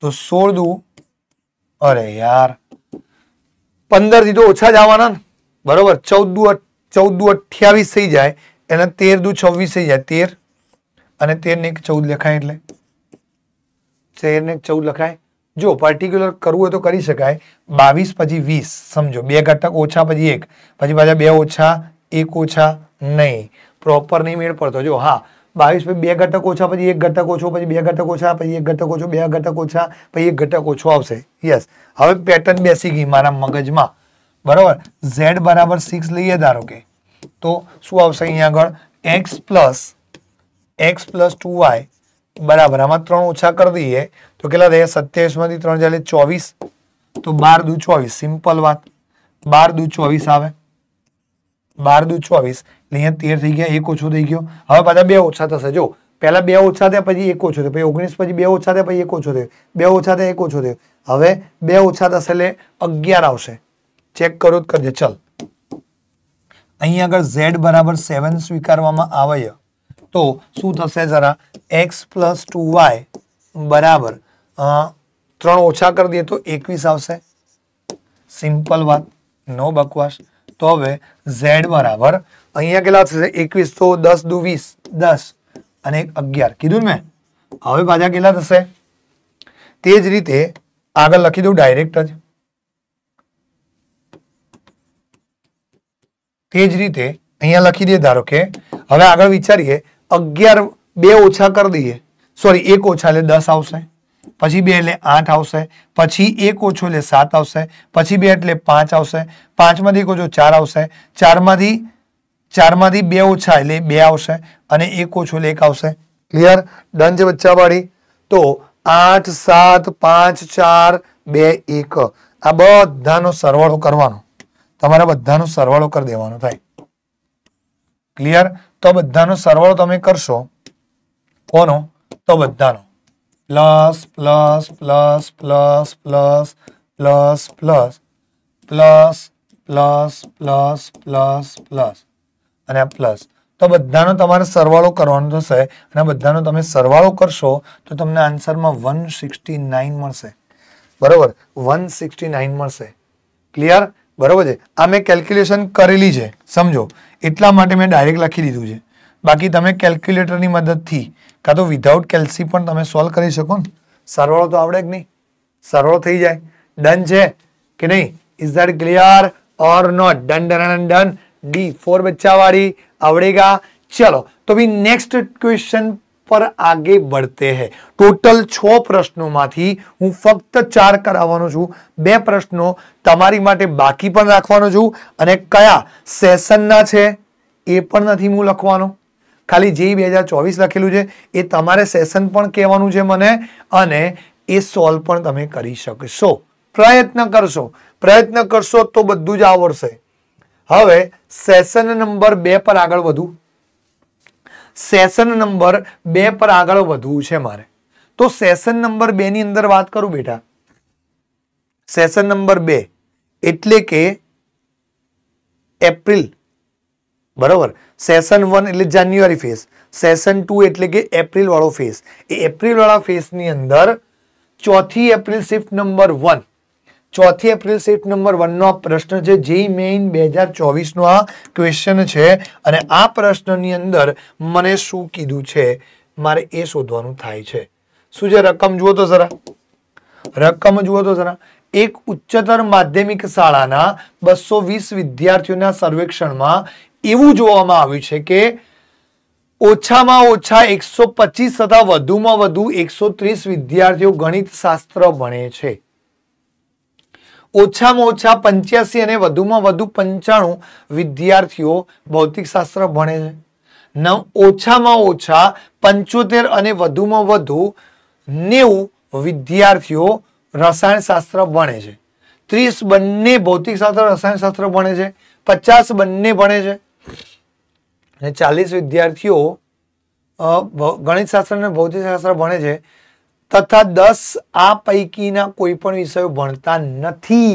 A: તો સોળ દુ અરે યાર પંદર થી તો ઓછા જ આવવાના ને બરોબર ચૌદ દુ ચૌદ દુ અઠ્યાવીસ થઈ જાય એને તેર દુ છવ્વીસ થઈ જાય તેર અને તેર ને ચૌદ લખાય એટલે તેર ને ચૌદ લખાય जो पर्टिक्युलर करव तो कर सकते बीस पी वीस समझो बे घटक ओछा पी एक पी पा बे ओछा एक ओछा नहीं प्रोपर नहीं मेड़ पड़ता जो हाँ बीस पे बे घटक ओछा पी एक घटक ओछो पी बे घटक ओछा पी एक घटक ओछो बे घटक ओछा पी एक घटक ओछो आश हम पेटर्न बेसी गई मार मगज में बराबर झेड बराबर सिक्स लीए धारो के तो शू आ आग X plus X plus two Y बराबर आम त्रो ओछा कर दी है તો કે લા દે 27 + 3024 તો 1224 સિમ્પલ વાત 1224 આવે 1224 એટલે અહીંયા 13 થઈ ગયા એક ઓછો દે ગયો હવે બધા બે ઓછા થશે જો પહેલા બે ઓછા થાય પછી એક ઓછો થાય પછી 19 પછી બે ઓછા થાય પછી એક ઓછો થાય બે ઓછા થાય એક ઓછો થાય હવે બે ઓછા થશે લે 11 આવશે ચેક કરો તો કરજે ચલ અહીં આગળ z = 7 સ્વીકારવામાં આવે તો શું થશે જરા x + 2y = અ 3 ઓછા કરી દી તો 21 આવશે સિમ્પલ વાત નો બકવાસ તો હવે z બરાબર અહીંયા કે લાગશે 21 તો 10 दू 20 10 અને 11 કીધું ને હવે બાજા કે લાગશે તેજ રીતે આગળ લખી દઉં ડાયરેક્ટ જ તેજ રીતે અહીંયા લખી દે ધારો કે હવે આગળ વિચારીએ 11 2 ઓછા કરી દી સરી 1 ઓછા લે 10 આવશે પછી બે એટલે આઠ આવશે પછી એક ઓછો એટલે સાત આવશે પછી બે એટલે પાંચ આવશે પાંચમાંથી એક ઓછો ચાર આવશે ચારમાંથી ચારમાંથી બે ઓછા એટલે બે આવશે અને એક ઓછો એટલે એક આવશે ક્લિયર ડન છે બચ્ચાવાળી તો આઠ સાત પાંચ ચાર બે એક આ બધાનો સરવાળો કરવાનો તમારે બધાનો સરવાળો કરી દેવાનો થાય ક્લિયર તો બધાનો સરવાળો તમે કરશો કોનો તો બધાનો ++++++++++++++ અને આ પ્લસ તો બધાનો તમારે સરવાળો કરવાનો થશે અને બધાનો તમે સરવાળો કરશો તો તમને આન્સર માં 169 મળશે બરોબર 169 મળશે ક્લિયર બરોબર છે આ મે કેલ્ક્યુલેશન કરેલી છે સમજો એટલા માટે મે ડાયરેક્ટ લખી દીધું છે બાકી તમે કેલ્ક્યુલેટર ની મદદ થી કદો વિથ アウト કેલ્સી પણ તમે સોલ્વ કરી શકો સરવાળો તો આવડે કે નહીં સરવાળો થઈ જાય डन છે કે નહીં is that clear or not done done done done D 4 બચ્ચા વાળી આવડેગા ચલો તો વી નેક્સ્ટ ક્વેશ્ચન પર આગળ बढ़ते हैं टोटल 6 પ્રશ્નોમાંથી હું ફક્ત 4 કરાવવાનું છું બે પ્રશ્નો તમારી માટે બાકી પણ રાખવાનું છું અને કયા સેશન ના છે એ પણ નથી હું લખવાનો ખાલી જે 2024 લખેલું છે એ તમારે સેશન પણ કેવાનું છે મને અને એ સોલ્વ પણ તમે કરી શકશો પ્રયત્ન કરશો પ્રયત્ન કરશો તો બધું જ આવર્શે હવે સેશન નંબર 2 પર આગળ વધું સેશન નંબર 2 પર આગળ વધવું છે મારે તો સેશન નંબર 2 ની અંદર વાત કરું બેટા સેશન નંબર 2 એટલે કે એપ્રિલ બરાબર સેશન વન એટલે જાન્યુઆરી ફેસ સેશન ટુ એટલે કે એપ્રિલવાળો ફેસ એ એપ્રિલવાળા ફેસની અંદર ચોથી એપ્રિલ શિફ્ટ નંબર વન ચોથી એપ્રિલ શિફ્ટ નંબર વનનો આ પ્રશ્ન છે જે મેઇન બે હજાર ચોવીસનો આ ક્વેશ્ચન છે અને આ પ્રશ્નની અંદર મને શું કીધું છે મારે એ શોધવાનું થાય છે શું છે રકમ જુઓ તો જરા રકમ જુઓ તો જરા એક ઉચ્ચતર માધ્યમિક શાળાના બસો વીસ વિદ્યાર્થીઓના સર્વેક્ષણમાં એવું જોવામાં આવ્યું છે કે ઓછામાં ઓછા એકસો પચીસ તથા વધુમાં વધુ એકસો ત્રીસ વિદ્યાર્થીઓ ગણિત શાસ્ત્ર ભણે છે ઓછામાં ઓછા પંચ્યાસી અને વધુમાં વધુ પંચાણું વિદ્યાર્થીઓ ભૌતિકશાસ્ત્ર ભણે છે નવ ઓછામાં ઓછા પંચોતેર અને વધુમાં વધુ નેવું વિદ્યાર્થીઓ રસાયણશાસ્ત્ર ભણે છે ત્રીસ બંને ભૌતિકશાસ્ત્ર રસાયણશાસ્ત્ર ભણે છે પચાસ બંને ભણે છે અને ચાલીસ વિદ્યાર્થીઓ ગણિતશાસ્ત્ર અને ભૌતિકશાસ્ત્ર ભણે છે તથા દસ આ પૈકીના કોઈ પણ વિષયો ભણતા નથી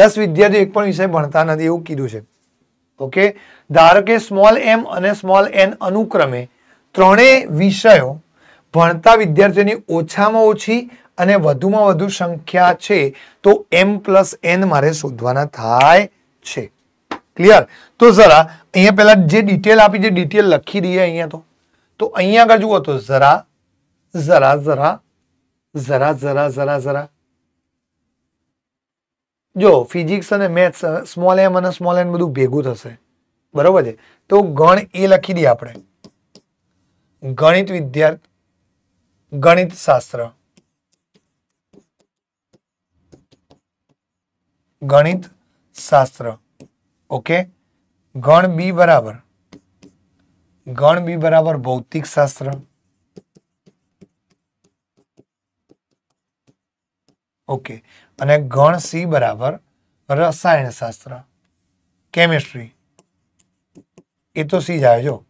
A: દસ વિદ્યાર્થીઓ એક પણ વિષય ભણતા નથી એવું કીધું છે ઓકે ધારો કે સ્મોલ એમ અને સ્મોલ એન અનુક્રમે ત્રણેય વિષયો ભણતા વિદ્યાર્થીઓની ઓછામાં ઓછી અને વધુમાં વધુ સંખ્યા છે તો એમ પ્લસ એન મારે શોધવાના થાય છે क्लियर तो जरा અહીંયા પહેલા જે ડીટેલ આપી જે ડીટેલ લખી દીધી અહીંયા તો તો અહીંયા આગળ જોવો તો જરા જરા જરા જરા જરા જો ફિઝિક્સ અને મેથ્સ સ્મોલ m અને સ્મોલ n બધું ભેગું થશે બરોબર છે તો ગણ એ લખી દી આપડે ગણિત વિદ્યાર્થી ગણિત શાસ્ત્ર ગણિત શાસ્ત્ર ઓકે ગણ બી બરાબર ગણ બી બરાબર ભૌતિક શાસ્ત્ર ઓકે અને ગણ સી બરાબર રસાયણ શાસ્ત્ર કેમિસ્ટ્રી એ તો સી જ આવે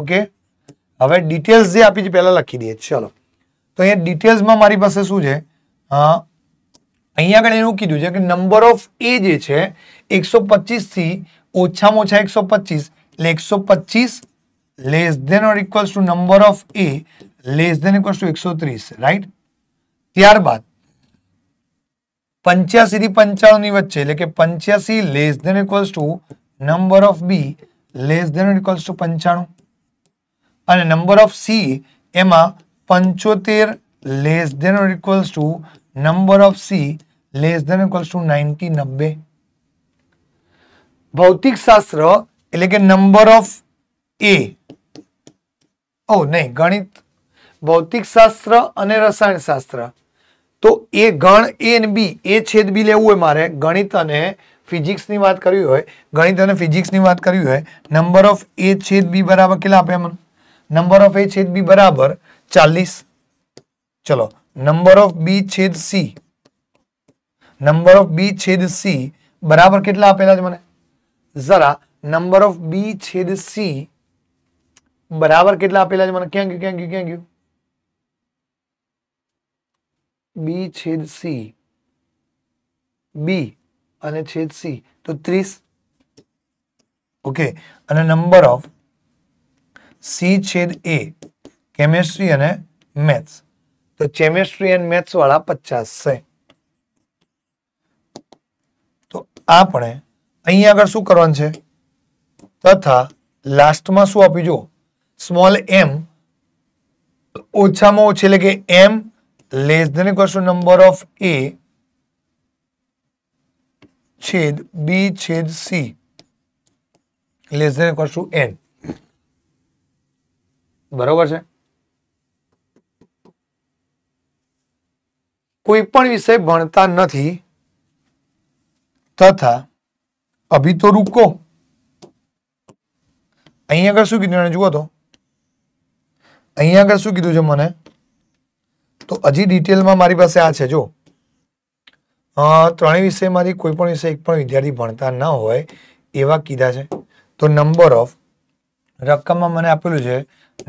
A: ઓકે હવે ડિટેલ્સ જે આપી છે પહેલાં લખી દઈએ ચલો તો અહીંયા ડિટેલ્સમાં મારી પાસે શું છે અહીં આગળ એનું કીધું છે કે નંબર ઓફ એ જે છે 125 થી ઓછા-ઓછા 125 એટલે 125 less than or equal to number of A less than or equal to 130 right ત્યારબાદ 85 થી 95 ની વચ્ચે એટલે કે 85 less than equal to number of B less than or equal to 95 અને નંબર ઓફ સી એમાં 75 less than or equal to number of C less than equals to 90 90 भौतिक शास्त्र એટલે કે નંબર ઓફ a ઓ નહીં ગણિત ભૌતિક શાસ્ત્ર અને રસાયણ શાસ્ત્ર તો a ગણ a ને b a છેદ b લેવું હોય મારે ગણિત અને ફિઝિક્સ ની વાત કરી હોય ગણિત અને ફિઝિક્સ ની વાત કરી હોય નંબર ઓફ a છેદ b બરાબર કેટલા આપ્યા મને નંબર ઓફ a છેદ b બરાબર 40 चलो નંબર ઓફ b છેદ c नंबर ऑफ बी छेद सी बराबर के मैंने जरा नंबर ऑफ बी छेद सी बराबर के मैं क्या गयु क्या गयु क्या गयु बी छेद सी बी छेद सी तो त्रीस ओके नंबर ऑफ सी छेद ए केमेस्ट्री मेथ्स तो केमेस्ट्री एंड मेथ्स वाला पचास है આપણે અહીં આગળ શું કરવાનું છે તથા લાસ્ટમાં શું આપ્યું જો સ્મોલ m ઓછા મોછ એટલે કે m less than question number of a / b / c less than question n બરોબર છે કોઈ પણ વિષય ભણતા નથી તથા અભી તો રૂકો અહીંયા આગળ શું કીધું એને જુઓ તો અહીંયા આગળ શું કીધું છે મને તો હજી ડિટેલમાં મારી પાસે આ છે જો ત્રણેય વિષયમાંથી કોઈ પણ વિષય એક પણ વિદ્યાર્થી ભણતા ન હોય એવા કીધા છે તો નંબર ઓફ રકમમાં મને આપેલું છે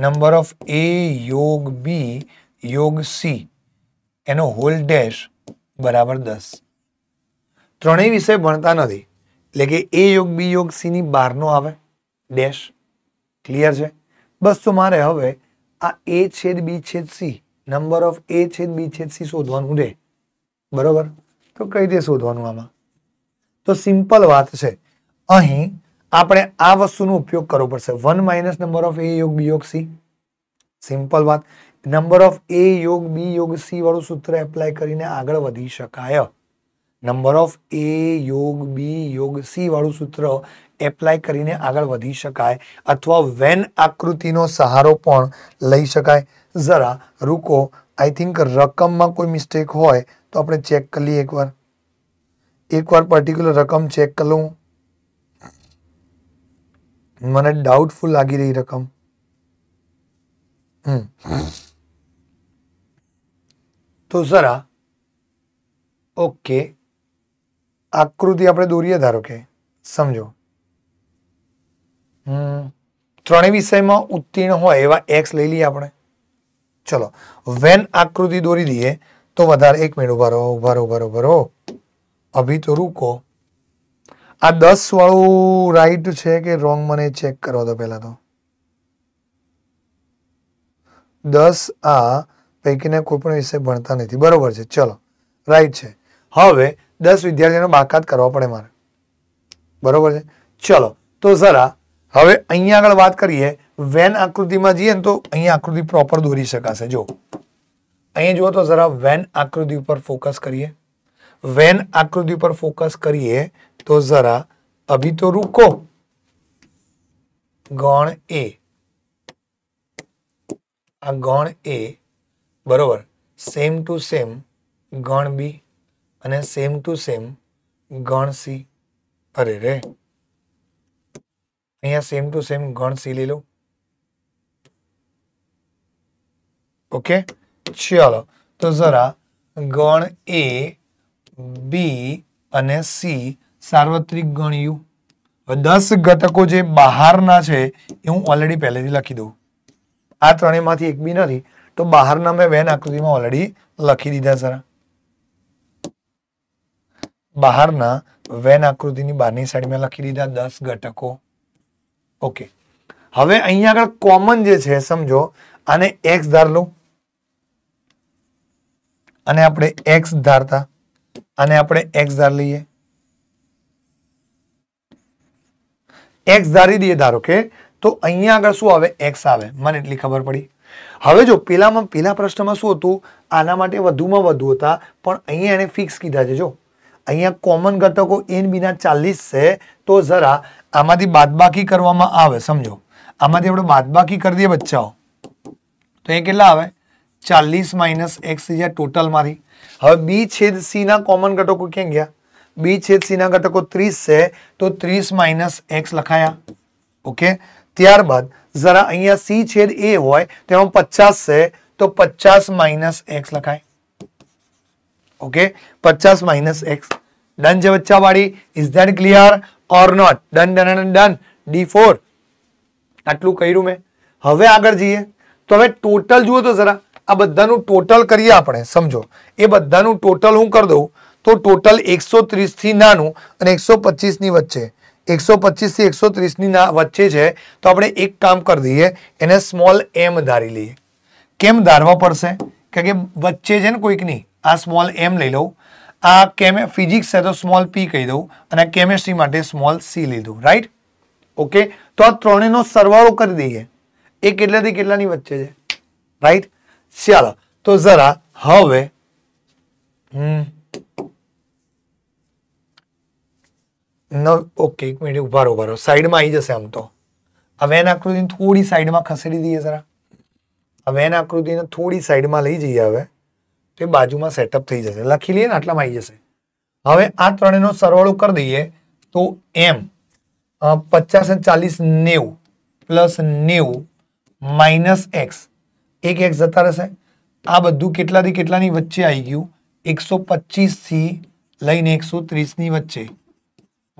A: નંબર ઓફ એ યોગ બી યોગ સી એનો હોલ ડેશ બરાબર દસ ત્રણેય વિષય ભણતા નથી એટલે કે એ યોગ બી યોગ સીની બહારનો આવે ડેશ ક્લિયર છે બસ તો મારે હવે આ એ છેદ બી છેદ સી નંબર ઓફ એ છેદ બી છેદ સી શોધવાનું રહે બરોબર તો કઈ રીતે શોધવાનું આમાં તો સિમ્પલ વાત છે અહીં આપણે આ વસ્તુનો ઉપયોગ કરવો પડશે one minus number of A યોગ બી યોગ સી સિમ્પલ વાત નંબર ઓફ એ યોગ બી યોગ સી વાળું સૂત્ર એપ્લાય કરીને આગળ વધી શકાય નંબર ઓફ એ યોગ બી યોગ સી વાળું સૂત્ર એપ્લાય કરીને આગળ વધી શકાય અથવા વેન આકૃતિનો સહારો પણ લઈ શકાય જરા રૂકો આઈ થિંક રકમમાં કોઈ મિસ્ટેક હોય તો આપણે ચેક કરી લઈએ એકવાર એકવાર પર્ટિક્યુલર રકમ ચેક કરી લઉં મને ડાઉટફુલ લાગી રહી રકમ તો જરા ઓકે આકૃતિ આપણે દોરીએ ધારો કે સમજો ત્રણેય વિષયમાં ઉત્તીર્ણ હોય એવા એક્સ લઈ લઈએ આપણે ચલો વેન આકૃતિ દોરી દઈએ તો વધારે એક મિનિટ ઉભા રહો ઉભા રહો ઉભા રહો ઉભા રહો અભી તો રૂકો આ દસ વાળું રાઈટ છે કે રોંગ મને ચેક કરવા તો પહેલા તો દસ આ પૈકીને કોઈ પણ વિષય ભણતા નથી બરોબર છે ચલો રાઈટ છે હવે दस विद्यार्थी बाकात करव पड़े मैं बराबर है चलो तो जरा हम अह आग बात करिए वेन आकृति में जाइए तो अँ आकृति प्रोपर दौरी सकाश जो अँ जुओ तो जरा वेन आकृति पर फोकस करिए वेन आकृति पर फोकस करिए तो जरा अभी तो रूको गण ए गण ए बराबर सेम टू सेम गण बी અને સેમ ટુ સેમ ગણ સી અરે રે અહીંયા સેમ ટુ સેમ ગણ સી લઈ લઉં ઓકે ચલો તો જરા ગણ એ બી અને સી સાર્વત્રિક ગણ યુ દસ ઘટકો જે બહારના છે એ હું ઓલરેડી પહેલેથી લખી દઉં આ ત્રણેયમાંથી એક બી નથી તો બહારના મેં વેન આકૃતિમાં ઓલરેડી લખી દીધા જરા બહારના વેન આકૃતિની બહારની સાઈડ લખી દીધા દસ ઘટકો ઓકે હવે અહીંયા આગળ કોમન જે છે સમજો આને એક્સ ધાર લો અને આપણે એક્સ ધારતા અને આપણે એક્સ ધાર લઈએ એક્સ ધારી દઈએ ધારો કે તો અહીંયા આગળ શું આવે એક્સ આવે મને એટલી ખબર પડી હવે જો પેલામાં પેલા પ્રશ્નમાં શું હતું આના માટે વધુમાં વધુ હતા પણ અહીંયા એને ફિક્સ કીધા છે જો અહીંયા કોમન ઘટકો n બિના 40 છે તો જરા આમાંથી બાદબાકી કરવામાં આવે સમજો આમાંથી આપણે બાદબાકી કરી દીے બાળકો તો અહીં કેટલા આવે 40 - x એટલે ટોટલ મારી હવે b / c ના કોમન ઘટકો ક્યાં ગયા b / c ના ઘટકો 30 છે તો 30 - x લખાયા ઓકે ત્યારબાદ જરા અહીંયા c / a હોય તેમાં 50 છે તો 50 - x લખાયા ओके 50 - x डन जे बच्चा बाडी is that clear or not done done done done d4 આટલું કર્યું મે હવે આગળ જઈએ તો હવે ટોટલ જુઓ તો સરા આ બધાનું ટોટલ કરીએ આપણે સમજો એ બધાનું ટોટલ હું કરી દઉં તો ટોટલ 130 થી નાનું અને 125 ની વધશે 125 થી 130 ની ના વધશે છે તો આપણે એક કામ કરી દઈએ એને સ્મોલ m ધારી લઈએ કેમ ધારવા પડશે કે કે વચ્ચે છે ને કોઈક ની આ સ્મોલ એમ લઈ લઉં આ કેમે ફિઝિક્સ છે તો સ્મોલ પી કહી દઉં અને કેમેસ્ટ્રી માટે સ્મોલ સી લીધું રાઈટ ઓકે તો આ ત્રણેયનો સરવાળો કરી દઈએ એ કેટલાથી કેટલાની વચ્ચે છે રાઈટ ચાલો તો જરા હવે ઓકે એક મિનિટ ઉભા રહો સાઈડમાં આવી જશે આમ તો આ વેન આકૃતિને થોડી સાઈડમાં ખસેડી દઈએ જરા આ વેન આકૃતિને થોડી સાઈડમાં લઈ જઈએ હવે તો એ બાજુમાં સેટઅપ થઈ જશે લખી લઈએ ને આટલામાં આવી જશે હવે આ ત્રણેયનો સરવાળો કરી દઈએ તો એમ પચાસ અને ચાલીસ નેવું પ્લસ નેવું માઇનસ એક્સ એક એક્સ જતા રહેશે આ બધું કેટલાથી કેટલાની વચ્ચે આવી ગયું એકસો પચીસથી લઈને એકસો ત્રીસની વચ્ચે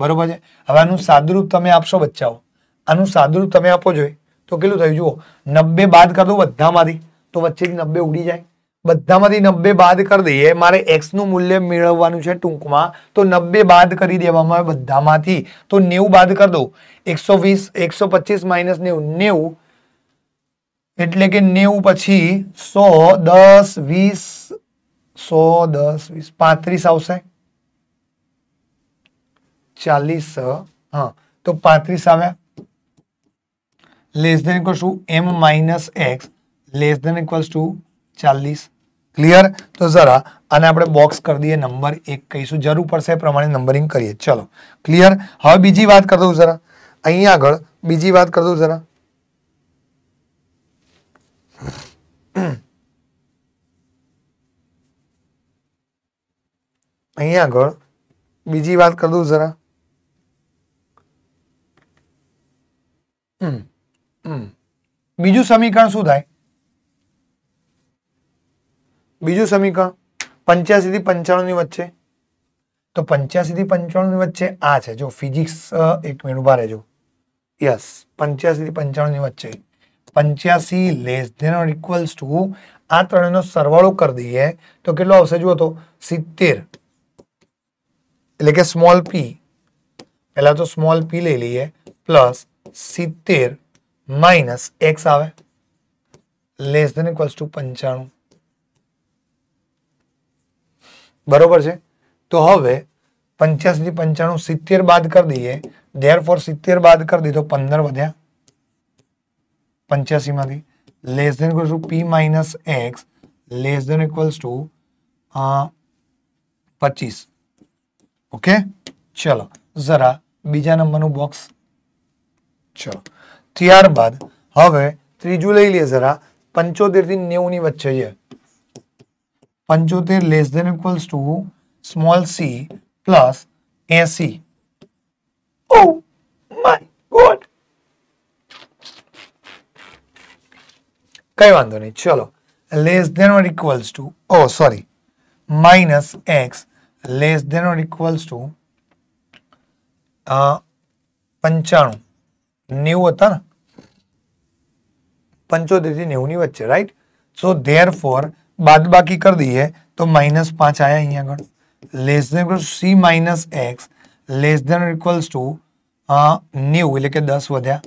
A: બરોબર છે હવે આનું સાદુરૂપ તમે આપશો બચ્ચાઓ આનું સાદુરૂપ તમે આપો જોઈએ તો કેટલું થયું જુઓ નબ્બે બાદ કરતો બધામાંથી તો વચ્ચેથી નબ્બે ઉડી જાય બધામાંથી 90 બાદ કરી દઈએ મારે x નું મૂલ્ય મેળવવાનું છે ટૂંકમાં તો 90 બાદ કરી દેવામાં બધામાંથી તો 90 બાદ કર દો 120 125 - 90 90 એટલે કે 90 પછી 110 20 110 20 35 આવશે 40 હા તો 35 આવ્યા લેસ ધેન કરશું m - x <= 40 क्लियर तो जरा आने आप बॉक्स कर दिए नंबर एक कही जरूर पड़ से प्रमाण नंबरिंग करिए चलो क्लियर हम बीजी बात कर दू जरा अह आग बीजी बात कर दू जरा आग बीजू समीकरण शू બીજુ સમીકા 85 થી 95 ની વચ્ચે તો 85 થી 95 ની વચ્ચે આ છે જો ફિઝિક્સ એક મિનિટ ઉપર રહેજો યસ 85 થી 95 ની વચ્ચે 85 less than or equal to આ ત્રણેનો સરવાળો કરી દઈએ તો કેટલો આવશે જુઓ તો 70 એટલે કે સ્મોલ પી પહેલા તો સ્મોલ પી લઈ લઈએ પ્લસ 70 માઈનસ x આવે लेस देन इक्वल टू 95 बराबर है तो हम पंचासी पंचाणु सीतेर बाद कर दी देर फोर सीतेर बाद कर दी तो पंदर बढ़िया पंचासी में less than equals to P minus X less than equals to पच्चीस ओके चलो जरा बीजा नंबर न बॉक्स चलो त्यार बाद हम तीजू लै लिये जरा पंचोतेर ने वच्चे पंचोतेर less than equals to small C plus A C oh my god कई बात नहीं चलो less than or equals to oh sorry minus X less than or equals to पंचाणु નેવું पंचोतेर ને ने થી राइट सो देर फोर बाद बाकी कर दी है तो माइनस पांच आया यहाँ गण less than C minus X less than equals to न्यू इले के दस व्या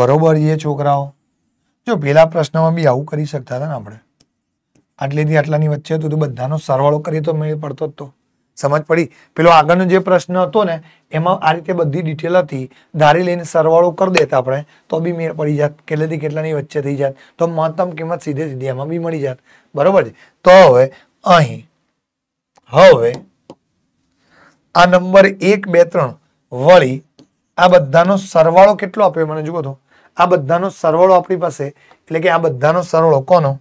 A: बराबर ये छोकरा जो पेला प्रश्न में भी आऊ कर सकता था ना अपने आटली थी आटला वच्चे तो, तो बधा ना सरवाड़ो करे तो मैं पड़ता तो। સમજ પડી પેલો આગળનો જે પ્રશ્ન હતો ને એમાં આ રીતે બધી ડિટેલ હતી ધારી લઈને સરવાળો કરી દેતા આપણે તો બી મે પડી જા કેલેલી કેટલાની વચ્ચે થઈ જાય તો મહતમ કિંમત સીધી દે દેમાં બી મળી જાય બરોબર છે તો હવે અહી હવે આ નંબર 1 2 3 વળી આ બધાનો સરવાળો કેટલો આપ્યો મને જોતો આ બધાનો સરવાળો આપણી પાસે એટલે કે આ બધાનો સરવાળો કોનો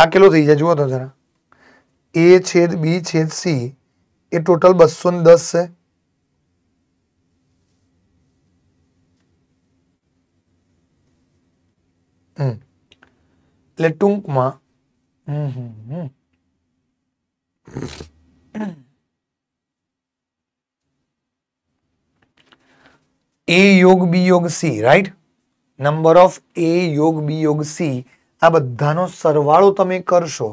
A: આ કેલો થઈ જાય જોતો જરા a/b/c એ ટોટલ 210 છે એટલે ટૂંકમાં હમ હમ a + b + c right number of a + b + c આ બધાનો સરવાળો તમે કરશો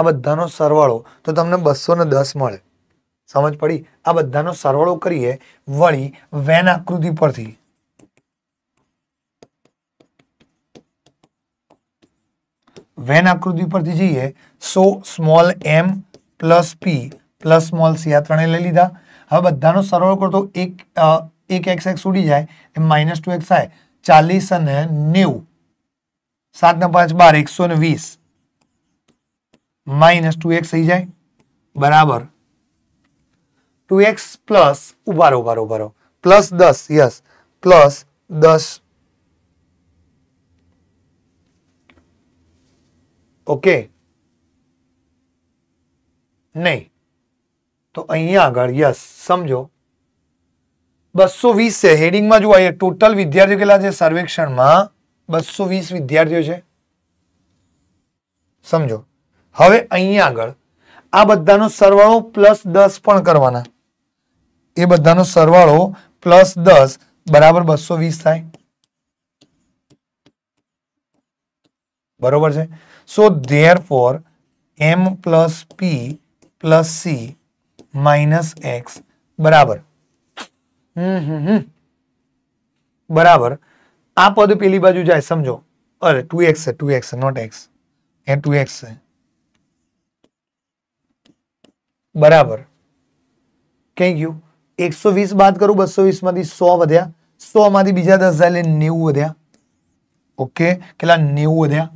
A: આ બધાનો સરવાળો તો તમને બસો ને દસ મળે સમજ પડી આ બધાનો સરવાળો કરીએ વળી વેન આકૃતિ પરથી વેન આકૃતિ પરથી જઈએ so small M plus P plus small C આ ત્રણે લઈ લીધા હવે બધાનો સરવાળો કરતો એક એક એક્સ એક્સ ઉડી જાય એ માઇનસ ટુ એક્સ થાય ચાલીસ અને નેવું સાતના પાંચ બાર એકસો ને વીસ -2x ही जाए बराबर 2x + ऊपर ऊपर ऊपर + 10 यस + 10 ओके नहीं तो અહીં આગળ यस समझो 220 છે હેડિંગ માં જો આ ટોટલ વિદ્યાર્થી કેટલા છે સર્વેક્ષણમાં 220 વિદ્યાર્થીઓ છે સમજો आग आ बदा प्लस दस ए दस बराबर बसो वीस बराबर four M plus P plus C minus X बराबर बराबर आ पद पेली बाजू जाए समझो अरे two X two X not X ए टू एक्स है बराबर कहेंगे 120 बात करू 220 मदी 100 वधया 100 मदी बीजा 10 जाएले 90 वधया ओके कहला 90 वधया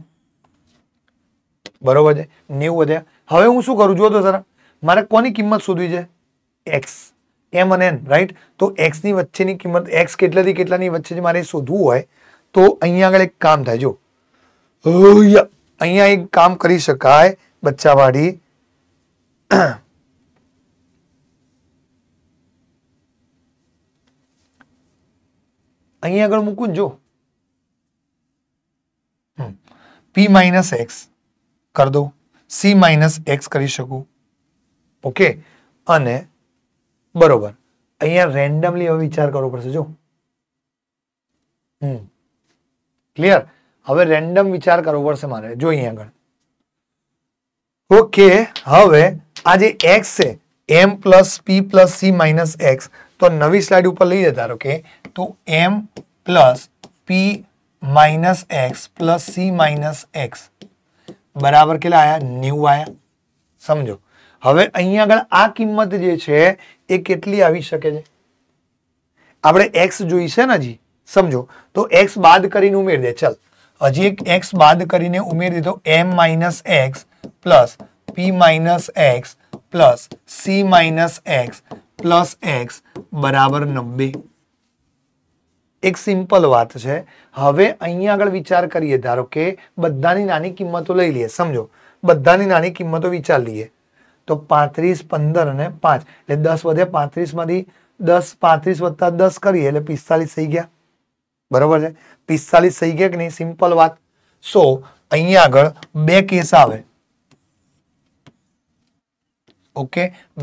A: बरोबर 90 वधया હવે હું શું કરું જો તો સર મારે કોની કિંમત શોધવી છે x m n રાઈટ તો x ની વચ્ચેની કિંમત x કેટલા થી કેટલા ની વચ્ચે છે મારે શોધવું હોય તો અહીંયા આગળ એક કામ થાય જો ઓયા અહીંયા એક કામ કરી શકાય બચ્ચા વાડી અહીં આગળ મૂકું જો પ - x કર દો c - x કરી શકું ઓકે અને બરોબર અહીંયા રેન્ડમલી હવે વિચાર કરવો પડશે જો હમ ક્લિયર હવે રેન્ડમ વિચાર કરવો પડશે માન લો જો અહીં આગળ ઓકે હવે આ જે x છે m + p + c - x તો નવી સ્લાઇડ ઉપર લઈ દેતા રહો કે तो M plus P minus X plus C minus X बराबर के आया न्यू आया समझो हम अगर आ किमत के आप एक्स जी से ना जी समझो तो एक्स बाद कर उमर दे चल हजी एक एक्स बाद कर उमर दे तो M minus X plus P minus X plus C minus X plus X बराबर नब्बे एक सिंपल बात छे हवे અહીં આગળ વિચાર કરીએ ધારો કે બદદાની નાની કિંમતો લઈ લઈએ સમજો બદદાની નાની કિંમતો વિચારી લઈએ તો 35 15 અને 5 એટલે 10 વધે 35 માંથી 10 35 + 10 કરીએ એટલે 45 થઈ ગયા બરોબર છે 45 થઈ ગયા કે નહીં સિમ્પલ વાત સો અહીં આગળ બે કેસ આવે ઓકે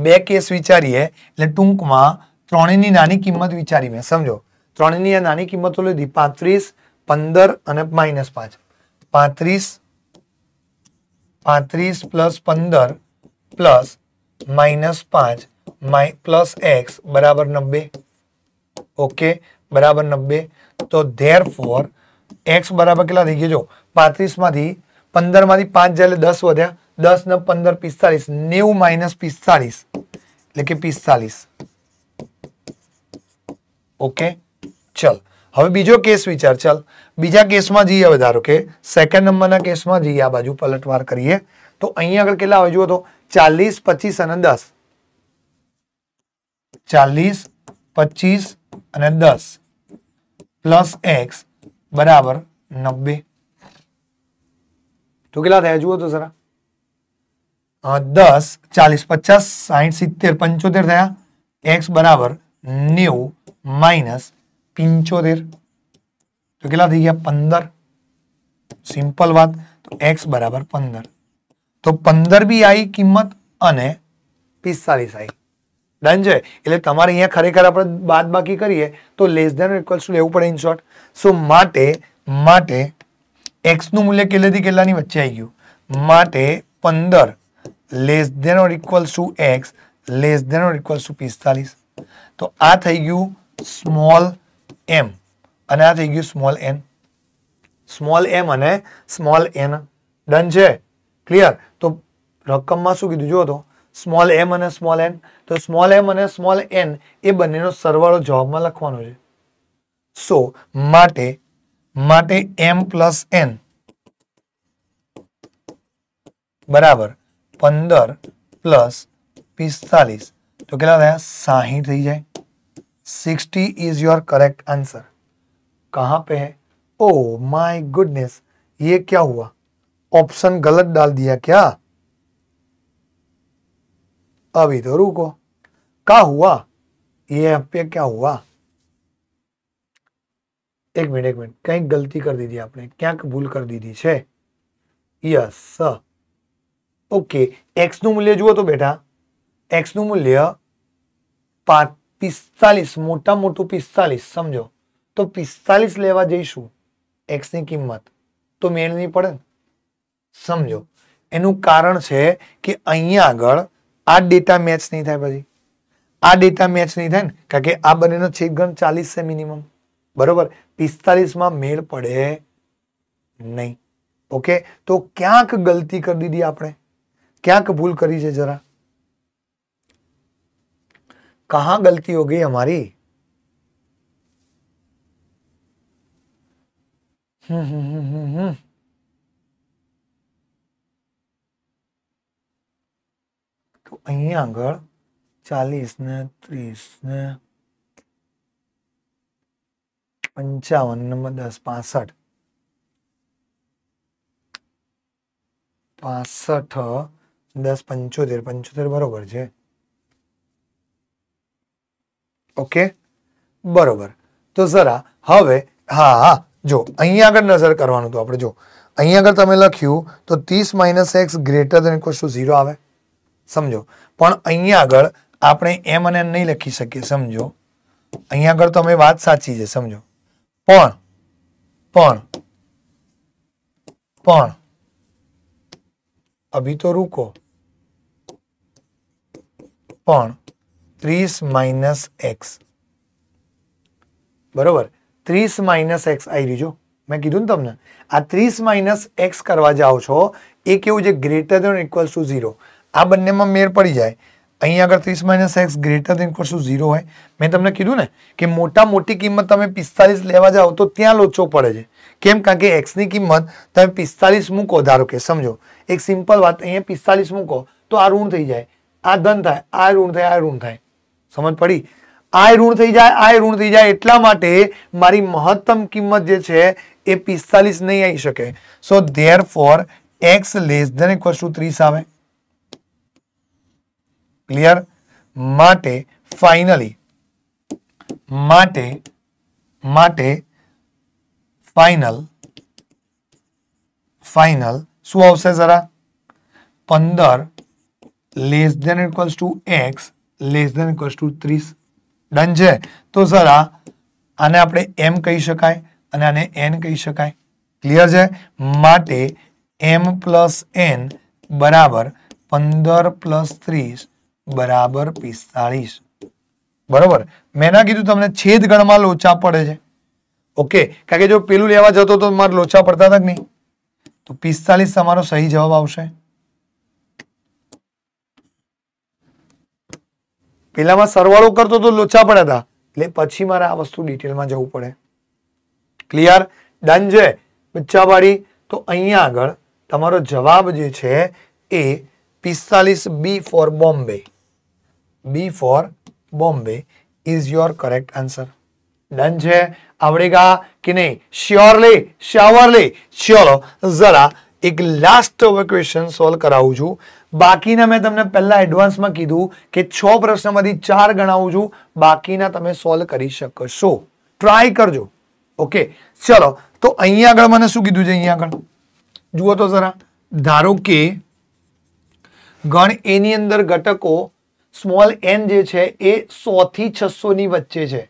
A: બે કેસ વિચારીએ એટલે ટૂંકમાં ત્રણેની નાની કિંમત વિચારીએ સમજો 33 ની નાની કિંમતો લઈ 33 15 અને -5 35 35 + 15 + -5 + x = 90 ઓકે = 90 તો ધેરફોર x = કેટલા રહી ગયો 35 માંથી 15 માંથી 5 જાય એટલે 10 વધ્યા 10 + 15 = 45 90 - 45 એટલે કે 45 ઓકે चल हम बीजो केस विचार चल बीजा केस में जाइए हमें धारो के सैकंड नंबर केस में जाइए आ बाजू पलटवार करिए तो अँ आग के जुओ तो चालीस पच्चीस दस चालीस पच्चीस दस प्लस एक्स बराबर नब्बे तो के जुओ तो जरा दस चालीस पचास साइठ सीतेर पंचोतेर थे एक्स बराबर नेव मईनस बिंचो देर तो किला दी गया 15 सिंपल बात तो x = 15 तो 15 भी आई कीमत अने 45 आई दंजय એટલે તમારે અહીંયા ખરેખર આપણે બાદબાકી કરીએ તો less than or equal to લેવું પડે ઇન શોર્ટ સો માટે માટે x નું મૂલ્ય કેટલેથી કેટલાની વચ્ચે આવી ગયું માટે 15 less than or equal to x less than or equal to 45 તો આ થઈ ગયું સ્મોલ એમ અને આ થઈ ગયું સ્મોલ એન સ્મોલ એમ અને સ્મોલ એન ડન છે ક્લિયર તો રકમમાં શું કીધું જુઓ તો સ્મોલ એમ અને સ્મોલ એન તો સ્મોલ એમ અને સ્મોલ એન એ બંનેનો સરવાળો જવાબમાં લખવાનો છે સો માટે માટે એમ પ્લસ એન બરાબર પંદર પ્લસ પિસ્તાલીસ તો કેટલા થયા સાહીઠ થઈ જાય sixty is your correct answer कहां पे है ओ माय गुडनेस ये क्या हुआ ऑप्शन गलत डाल दिया क्या अभी तो रुको क्या हुआ ये पे क्या हुआ एक मिनट एक मिनट कहीं गलती कर दी थी आपने क्या भूल कर दी थी छे यस યસ ઓકે એક્સનું મૂલ્ય જુઓ તો બેટા એક્સનું મૂલ્ય પાંચ પિસ્તાલીસ મોટા મોટું પિસ્તાલીસ સમજો તો પિસ્તાલીસ લેવા જઈશું એક્સની કિંમત તો મેળ નહીં પડે ને સમજો એનું કારણ છે કે અહીંયા આગળ આ ડેટા મેચ નહીં થાય પછી આ ડેટા મેચ નહીં થાય ને કારણ કે આ બંનેનો છેદઘન ચાલીસ છે મિનિમમ બરોબર પિસ્તાલીસમાં મેળ પડે નહીં ઓકે તો ક્યાંક ગલતી કરી દીધી આપણે ક્યાંક ભૂલ કરી છે જરા कहां गलती हो गई हमारी हम्म, हम्म, हम्म, तो अही आग चालीस ने तीस ने पंचावन नंबर दस पांसठ पांसठ दस पंचोतेर पंचोतेर बराबर है ओके बरोबर तो जरा હવે હા હા જો અહીં આગળ નજર કરવાનું તો આપણે જો અહીં આગળ તમને લખ્યું તો 30 - x greater than equal to 0 આવે સમજો પણ અહીં આગળ આપણે m અને n નહી લખી શકે સમજો અહીં આગળ તો મે વાત સાચી છે સમજો પણ પણ પણ ابھی તો रुको પણ 30 - x बराबर 30 - x આવી જુઓ મે કીધું ને તમને આ 30 - x કરવા જાવ છો એક એવું જે ગ્રેટર ધન ઇક્વલ ટુ 0 આ બંનેમાં મેર પડી જાય અહીંયા અગર 30 - x greater than equal to 0 હોય મે તમને કીધું ને કે મોટા મોટી કિંમત તમે 45 લેવા જાવ તો ત્યાં લોચો પડે છે કેમ કારણ કે x ની કિંમત તમે 45 મૂકો ધાર કે સમજો એક સિમ્પલ વાત અહીંયા 45 મૂકો તો આ ઋણ થઈ જાય આ ધન થાય આ ઋણ થાય આ ઋણ થાય समझ पड़ी i ऋण થઈ જાય i ऋण થઈ જાય એટલા માટે મારી મહત્તમ કિંમત જે છે એ 45 નહી આવી શકે સો ધેરફોર x <= 3 સામે ક્લિયર માટે ફાઇનલી માટે માટે ફાઇનલ ફાઇનલ સો હવે જરા 15 <= x less than equals to ત્રીસ ડન છે તો સર આ આને આપણે એમ કહી શકાય અને આને એન કહી શકાય ક્લિયર છે માટે એમ પ્લસ એન બરાબર પંદર પ્લસ ત્રીસ બરાબર પિસ્તાળીસ બરાબર મેં ના કીધું તમને છેદ ગણમાં લોચા પડે છે ઓકે કારણ કે જો પેલું લેવા જતો તો મારે લોચા પડતા હતા કે નહીં તો પિસ્તાલીસ તમારો સહી જવાબ આવશે એલાવા સરવાળો કરતો તો લોચા પડ્યાતા એટલે પછી મારા આ વસ્તુ ડિટેલમાં જવું પડે ક્લિયર ડન છે બચ્ચા વાડી તો અહીંયા આગળ તમારો જવાબ જે છે એ 45b for Bombay b for Bombay is your correct answer done છે આવડેગા કે નહીં શ્યોરલી શાવરલી ચલો જરા એક લાસ્ટ ઓવર ક્વેશ્ચન સોલ્વ કરાઉં છું બાકીના મેં તમને પહેલાં એડવાન્સમાં કીધું કે છ પ્રશ્નમાંથી ચાર ગણાવું છું બાકીના તમે સોલ્વ કરી શકશો ટ્રાય કરજો ઓકે ચલો તો અહીંયા આગળ મને શું કીધું છે અહીંયા આગળ જુઓ તો જરા ધારો કે ગણ એની અંદર ઘટકો સ્મોલ એન જે છે એ સોથી છસોની વચ્ચે છે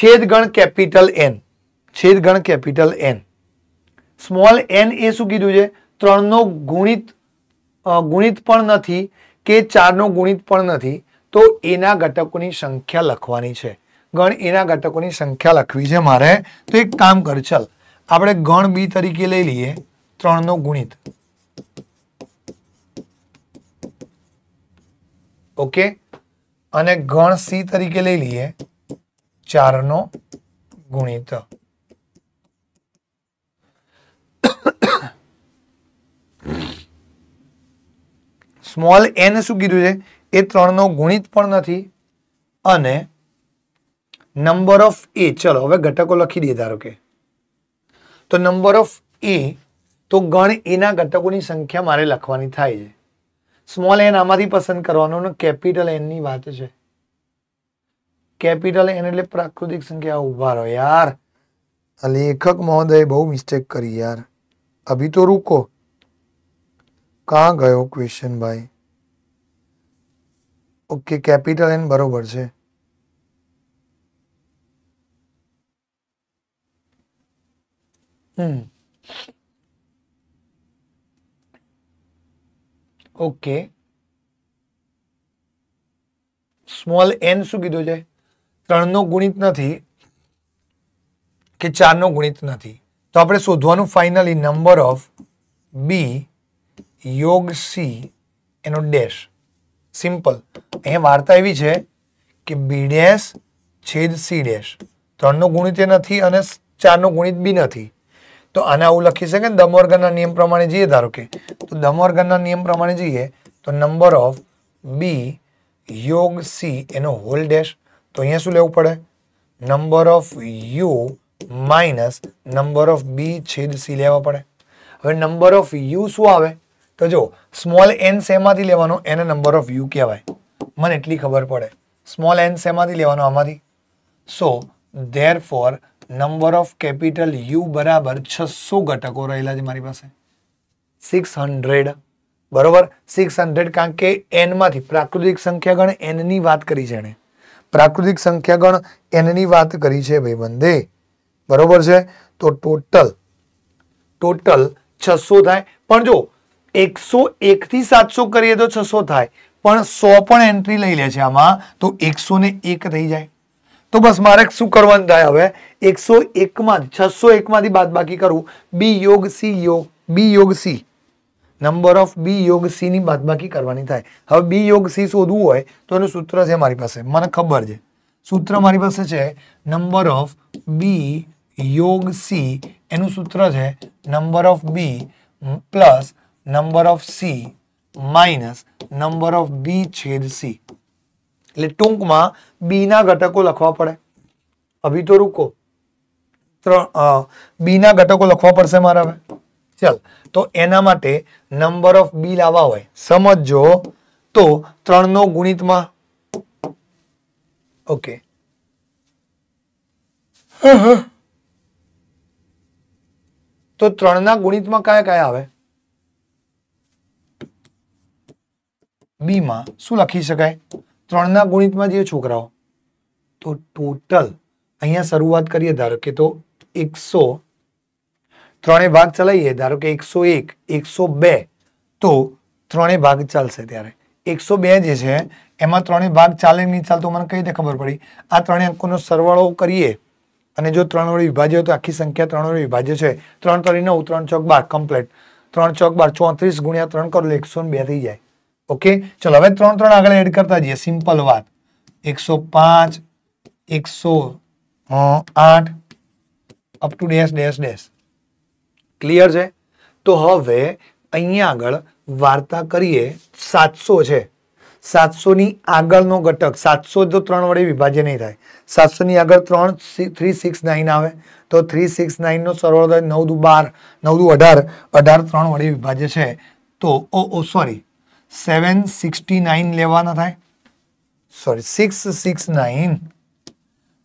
A: છેદ ગણ કેપિટલ એન છેદ ગણ કેપિટલ એન સ્મોલ એન એ શું કીધું છે ત્રણનો ગુણિત ગુણિત પણ નથી કે ચારનો ગુણિત પણ નથી તો એના ઘટકોની સંખ્યા લખવાની છે ગણ એના ઘટકોની સંખ્યા લખવી છે મારે તો એક કામ કર ચાલ આપણે ગણ બી તરીકે લઈ લઈએ ત્રણનો ગુણિત ઓકે અને ગણ સી તરીકે લઈ લઈએ ચારનો ગુણિત સ્મોલ એન શું કીધું છે એ ત્રણનો ગુણિત પણ નથી અને નંબર ઓફ એ ચલો હવે ઘટકો લખી દઈએ ધારો કે તો નંબર ઓફ એ તો ગણ એના ઘટકોની સંખ્યા મારે લખવાની થાય છે સ્મોલ એન આમાંથી પસંદ કરવાનો કેપિટલ એનની વાત છે કેપિટલ એન એટલે પ્રાકૃતિક સંખ્યા ઉભા રહ્યો યાર લેખક મહોદય બહુ મિસ્ટેક કરી યાર અભી તો રૂકો કાં ગયો ક્વેશ્ચન ભાઈ ઓકે કેપિટલ એન બરોબર છે ઓકે સ્મોલ એન શું કીધું છે ત્રણનો ગુણિત નથી કે ચારનો ગુણિત નથી તો આપણે શોધવાનું ફાઇનલી નંબર ઓફ બી યોગ સી એનો ડેશ સિમ્પલ અહીંયા વાર્તા એવી છે કે બી ડેશ છેદ સી ડેશ ત્રણનો ગુણિત એ નથી અને ચારનો ગુણિત બી નથી તો આને આવું લખી શકે ને દમવર્ગનના નિયમ પ્રમાણે જઈએ ધારો કે તો દમવર્ગનના નિયમ પ્રમાણે જઈએ તો નંબર ઓફ બી યોગ સી એનો હોલ ડેશ તો અહીંયા શું લેવું પડે number of U minus number of B છેદ સી લેવા પડે હવે નંબર ઓફ યુ શું આવે તો જો સ્મોલ એન શેમાંથી લેવાનો એને નંબર ઓફ યુ કહેવાય મને એટલી ખબર પડે સ્મોલ એન શેમાંથી લેવાનો આમાંથી so therefore number of capital U બરાબર છસો ઘટકો રહેલા છે મારી પાસે સિક્સ હંડ્રેડ બરોબર સિક્સ હંડ્રેડ કારણ કે એનમાંથી પ્રાકૃતિક સંખ્યાગણ એનની વાત કરી છે એણે પ્રાકૃતિક સંખ્યાગણ એનની વાત કરી છે ભાઈ બંદે બરોબર છે તો ટોટલ ટોટલ છસો થાય પણ જો એકસો એકથી સાતસો કરીએ તો છસો થાય પણ સો પણ એન્ટ્રી લઈ લે છે આમાં તો એકસો ને એક થઈ જાય તો બસ મારે શું કરવાનું થાય હવે એકસો એકમાં છસો એકમાંથી બાદબાકી કરવું બી યોગ સી યોગ બી યોગ સી નંબર ઓફ બી યોગ સીની બાદબાકી કરવાની થાય હવે બી યોગ સી શોધવું હોય તો એનું સૂત્ર છે મારી પાસે મને ખબર છે સૂત્ર મારી પાસે છે નંબર ઓફ બી યોગ સી એનું સૂત્ર છે number of B plus number of C minus number of B छेद सी टूंक में बीना घटक लखवा पड़े अभी तो रुको बीना घटक लखवा पड़ से मार हमें चल तो एना नंबर ऑफ बी लावा हो समझो तो त्रो गुणित मा ओके तो त्रा गुणित मैं क्या क्या आए બી માં શું લખી શકાય ત્રણના ગુણિતમાં જે છોકરાઓ તો ટોટલ અહીંયા શરૂઆત કરીએ ધારો કે તો એકસો ત્રણે ભાગ ચલાવીએ ધારો કે એકસો એક એકસો બે તો ત્રણે ભાગ ચાલશે ત્યારે એકસો બે જે છે એમાં ત્રણે ભાગ ચાલે નહીં ચાલતો મને કઈ રીતે ખબર પડી આ ત્રણે અંકોનો સરવાળો કરીએ અને જો ત્રણ વડે વિભાજ્ય તો આખી સંખ્યા ત્રણ વડે વિભાજ્ય છે ત્રણ ત્રણ નવ ત્રણ ચોક બાર કમ્પ્લેટ ત્રણ ચોક બાર ચોત્રીસ ગુણ્યા ત્રણ કરો એકસો બે થઈ જાય ઓકે ચલો હવે ત્રણ ત્રણ આગળ એડ કરતા જઈએ સિમ્પલ વાત એકસો પાંચ એકસો આઠ up to dash dash dash clear છે તો હવે અહીંયા આગળ વાર્તા કરીએ સાતસો છે સાતસોની આગળનો ઘટક સાતસો તો ત્રણ વડે વિભાજ્ય નહીં થાય સાતસોની આગળ ત્રણ થ્રી સિક્સ નાઇન આવે તો થ્રી સિક્સ નાઇનનો સરવાળો થાય નવ દુ બાર નવ દુ અઢાર અઢાર ત્રણ વડે વિભાજ્ય છે તો ઓ ઓ સોરી 769 लेवाना था सॉरी 669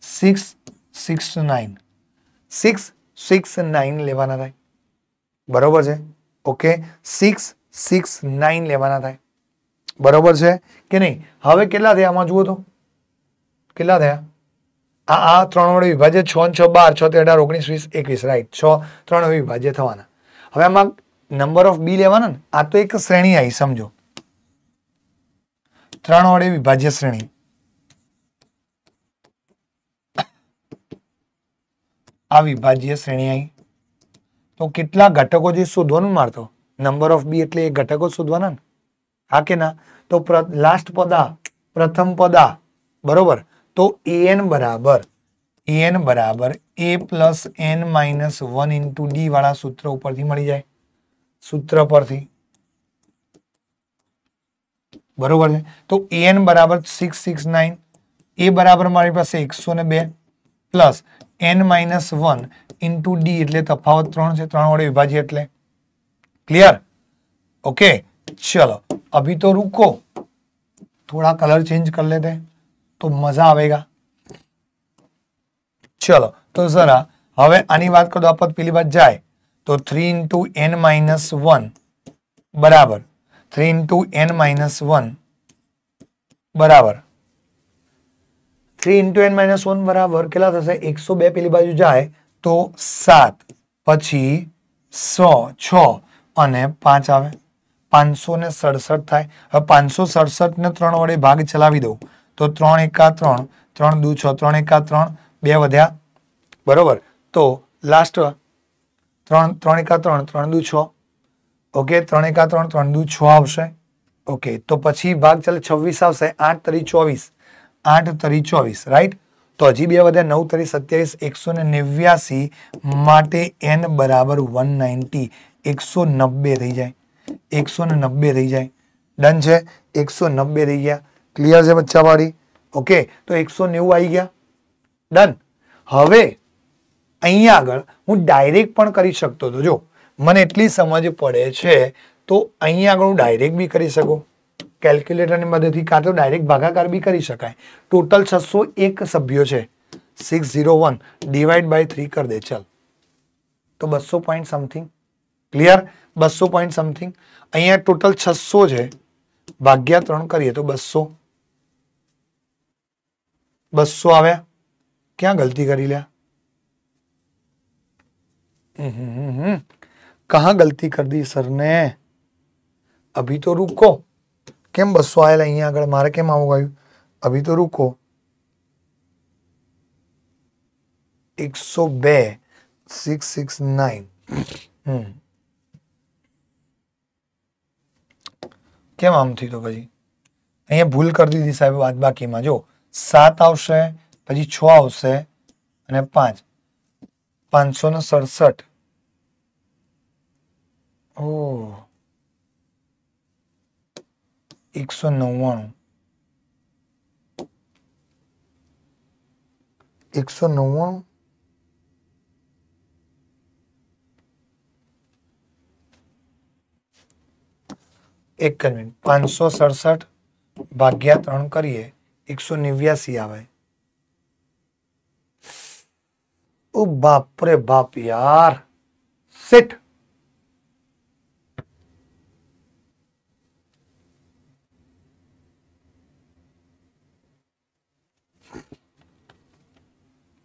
A: 669 669 लेवाना था बरोबर छे ओके 669 लेवाना था बरोबर छे કે નહી હવે કેટલા ધયામાં જુઓ તો કેટલા ધયા આ 3 નો વિભાજ્ય છે 6 6 12 6 18 19 20 21 રાઈટ 6 3 નો વિભાજ્ય થવાના હવે આમાં નંબર ઓફ બી લેવાના આ તો એક શ્રેણી આવી સમજો ત્રણવાળી विभाज्य શ્રેણી અવિભાજ્ય શ્રેણી આ તો કેટલા ઘટકોજી સુધણ મારતો નંબર ઓફ b એટલે ઘટકો સુધવાના હા કેના તો लास्ट પદા પ્રથમ પદા બરોબર તો an બરાબર an બરાબર a + n - 1 * d વાળા સૂત્ર ઉપરથી મળી જાય સૂત્ર પરથી बरोबर है तो an = 669 a बराबर हमारे पास 102 प्लस n - 1 * d એટલે તફાવત 3 છે 3 વડે વિભાજીત એટલે ક્લિયર ઓકે ચલો ابھی તો रुકો થોડા કલર ચેન્જ કર લેતે તો મજા આવેગા ચલો તો સરા હવે આની વાત કરો આપત પેલી વાત જાય તો 3 * n - 1 बराबर three into N minus one બરાબર three into N minus one બરાબર કેટલા થશે એકસો બે પેલી બાજુ જાય તો સાત પછી સો છ અને પાંચ આવે પાંચસો ને સડસઠ થાય હવે પાંચસો સડસઠને ત્રણ વડે ભાગ ચલાવી દઉં તો ત્રણ એકા ત્રણ ત્રણ દુ છ ત્રણ એકા ત્રણ બે વધ્યા બરોબર તો લાસ્ટ ત્રણ ત્રણ એકા ત્રણ ત્રણ દુ છ ओके 3 * 1 = 3 3 * 2 = 6 આવશે ઓકે તો પછી ભાગ ચાલે 26 આવશે 8 * 3 = 24 8 * 3 = 24 રાઈટ તો હજી 2 વધ્યા 9 * 3 = 27 189 માટે n = 190 190 રહી જાય 190 રહી જાય डन છે 190 રહી ગયા ક્લિયર છે બચ્ચા વાડી ઓકે તો 190 આવી ગયા डन હવે અહીંયા આગળ હું ડાયરેક્ટ પણ કરી શકતો તો જો મને એટલી સમજ પડે છે તો અહીંયા ગણો ડાયરેક્ટ બી કરી શકો કેલ્ક્યુલેટર ની મદદ થી કાં તો ડાયરેક્ટ ભાગાકાર બી કરી શકાય ટોટલ 601 સભ્યો છે 601 / 3 કરી દે ચલ તો 200 point something clear 200 point something અહીંયા ટોટલ 600 છે ભાગ્યા 3 કરીએ તો 200 200 આવે શું ગલતી કરી લ્યા એ હે હે હે कहा गलती कर दी सर ने अभी तो रुको केम बसो आये अगर मारे केम आओ गयु अभी तो रुको 109 हम्म। क्या आम थी तो पी अः भूल कर दी थी साहब बाद बाकी जो सात आवश्यक पी छ आवश्य पांच पांच सौ सड़सठ एक सौ नौवाणु एक पांच सौ सड़सठ भाग्या त्र करिए एक सौ निव्यासी आए बाप रे बाप यार सिट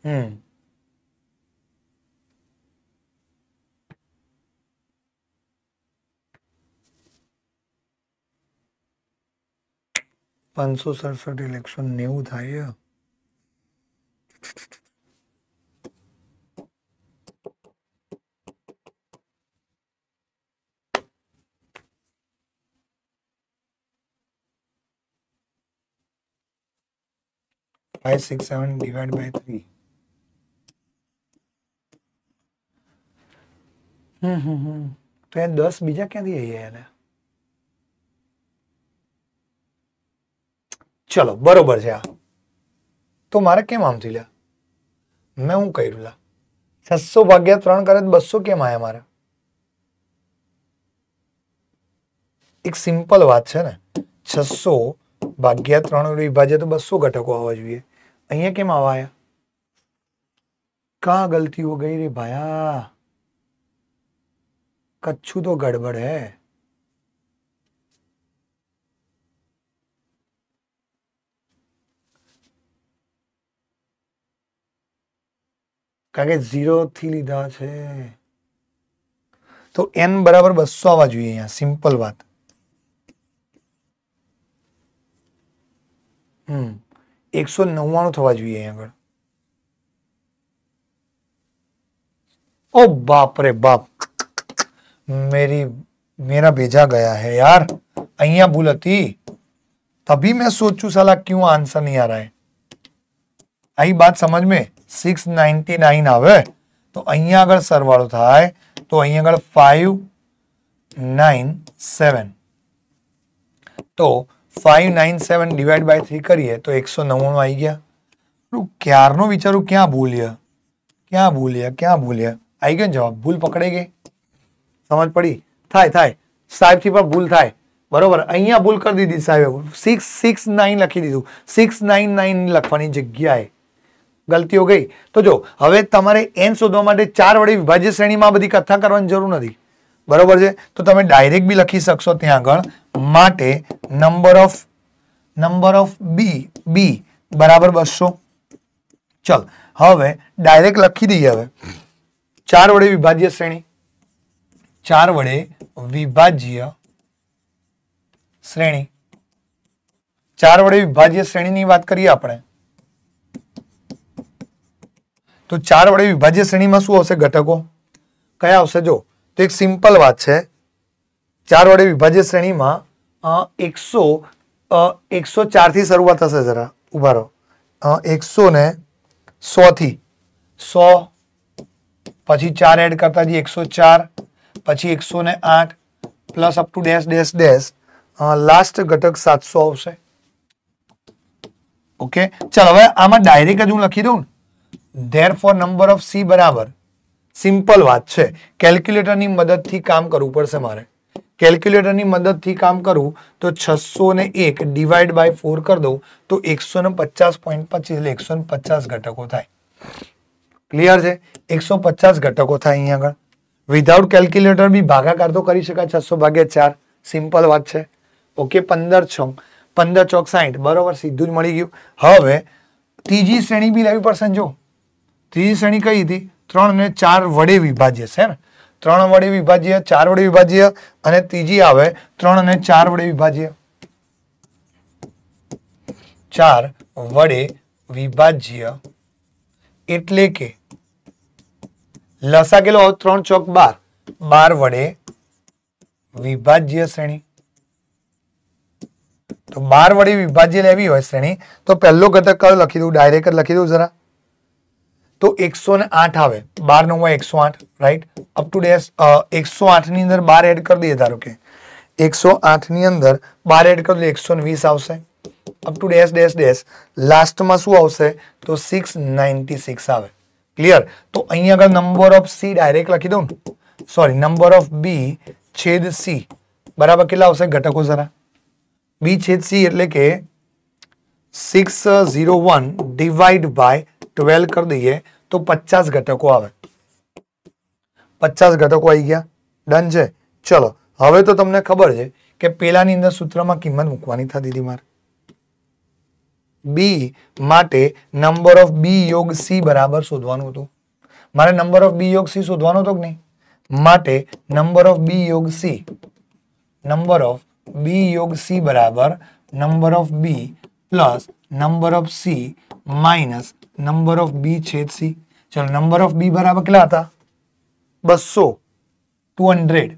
A: Hmm. पांच सौ सड़सठ इलेक्शन न्यू था ये five six seven divide by three હમ તો એ દસ બીજા ક્યાંથી અહીંયા એને ચલો બરોબર છે આ તો મારે કેમ આમ થી લે મેં હું કર્યું લા છસો ભાગ્યા ત્રણ કરે બસો કેમ આયા મારે એક સિમ્પલ વાત છે ને છસો ભાગ્યા ત્રણ વિભાજ્ય તો બસો ઘટકો આવવા જોઈએ અહીંયા કેમ આવા આયા कहाँ गलती हो गई रे भाया कच्छू तो गड़बड़ है कारण जीरो थी लीधा तो एन बराबर बसो आवा जो सीम्पल बात हम्म एक सौ नव्वाणु थे आग ओ बाप रे बाप मेरी मेरा भेजा गया है यार अहिया भूलती तभी मैं सोचू साला क्यों आंसर नहीं आ रहा है आई बात समझ में सिक्स नाइनटी नाइन आवे तो अहिया अगर सरवाड़ो था तो अहिया अगर फाइव नाइन सेवन तो five nine seven divide by three करिए तो एक सौ नवाणु आई गया क्यारो विचारू क्या भूलिया क्या भूलिया क्या भूलिया आई गए जवाब भूल पकड़े पकड़ेगे સમજ પડી થાય થાય સાઈફ થી પણ ભૂલ થાય બરોબર અહિયા ભૂલ કરી દીધી સાહેબ 669 લખી દીધું 699 લખવાની જગ્યાએ ગલતી हो ગઈ તો જો હવે તમારે n શોધવા માટે ચાર વડે વિભાજ્ય શ્રેણીમાં બધી કથા કરવાની જરૂર નથી બરોબર છે તો તમે ડાયરેક્ટ ભી લખી શકશો ત્યાં આગળ માટે number of number of b b = 200 ચાલ હવે ડાયરેક્ટ લખી દીજે હવે ચાર વડે વિભાજ્ય શ્રેણીમાં चार वे विभाज्य श्रेणी चार वड़े विभाज्य श्रेणी बात करिए अपने तो चार वे विभाज्य श्रेणी में शू हे घटको क्या आ तो एक सीम्पल बात है चार वड़े विभाज्य श्रेणी में एक सौ एक सौ चार शुरुआत हे जरा उभा रो एक सौ ने सौ थी सौ पची चार एड करता जी एक सौ चार પછી એકસો ને આઠ plus up to dash dash dash last ઘટક સાતસો આવશે ઓકે ચાલો હવે આમાં ડાયરેક્ટ જ હું લખી દઉં ને therefore number of C બરાબર સિમ્પલ વાત છે કેલ્ક્યુલેટરની મદદથી કામ કરવું પડશે મારે કેલ્ક્યુલેટરની મદદથી કામ કરું તો છસો ને એક ડિવાઈડ બાય ફોર કરી દઉં તો એકસો ને પચાસ પોઈન્ટ પચીસ એટલે એકસો ને પચાસ ઘટકો થાય ક્લિયર છે એકસો પચાસ ઘટકો થાય અહીંયા આગળ વિધાઉટ કેલ્ક્યુલેટર બી ભાગાકાર તો કરી શકાય છસો ભાગ્યા ચાર સિમ્પલ વાત છે ઓકે પંદર છ પંદર ચોક સાહીઠ બરોબર સીધું જ મળી ગયું હવે ત્રીજી શ્રેણી બી લેવી પડશે જો ત્રીજી શ્રેણી કઈ હતી ત્રણ અને ચાર વડે વિભાજ્ય છે ને ત્રણ વડે વિભાજ્ય ચાર વડે વિભાજ્ય અને ત્રીજી આવે ત્રણ અને ચાર વડે વિભાજ્ય ચાર વડે વિભાજ્ય એટલે કે लसाकलो 3 * 4 = 12 12 વડે विभाज्य श्रेणी તો 12 વડે विभाज्य લેવી હોય શ્રેણી તો પહેલો ગટક કયો લખી દેઉ ડાયરેક્ટ લખી દેઉ સરા તો 108 આવે 12 નો 9 108 રાઈટ અપ ટુ ડેશ 108 ની અંદર 12 એડ કરી દઈએ ધારો કે 108 ની અંદર 12 એડ કર તો 120 આવશે up to dash dash dash last માં શું આવશે તો 696 આવે क्लियर तो अँ आग नंबर ऑफ सी डायरेक्ट लखी दू सॉरी नंबर ऑफ बी छेद सी बराबर के घटक जरा बी छेद सी एट के six zero one divide by twelve कर दिए तो पचास घटक आए पचास घटक आई गया डन चलो हम तो तक खबर है कि पेला सूत्र में किमत मुकवा दीदी मार બી માટે નંબર ઓફ બી યોગ સી બરાબર શોધવાનું હતું મારે નંબર ઓફ બી યોગ સી શોધવાનો હતો કે નહીં માટે નંબર ઓફ બી યોગ સી નંબર ઓફ બી યોગ સી બરાબર number of B plus number of C minus number of B છેદ સી ચલો નંબર ઓફ બી બરાબર કેટલા હતા બસો ટુ હંડ્રેડ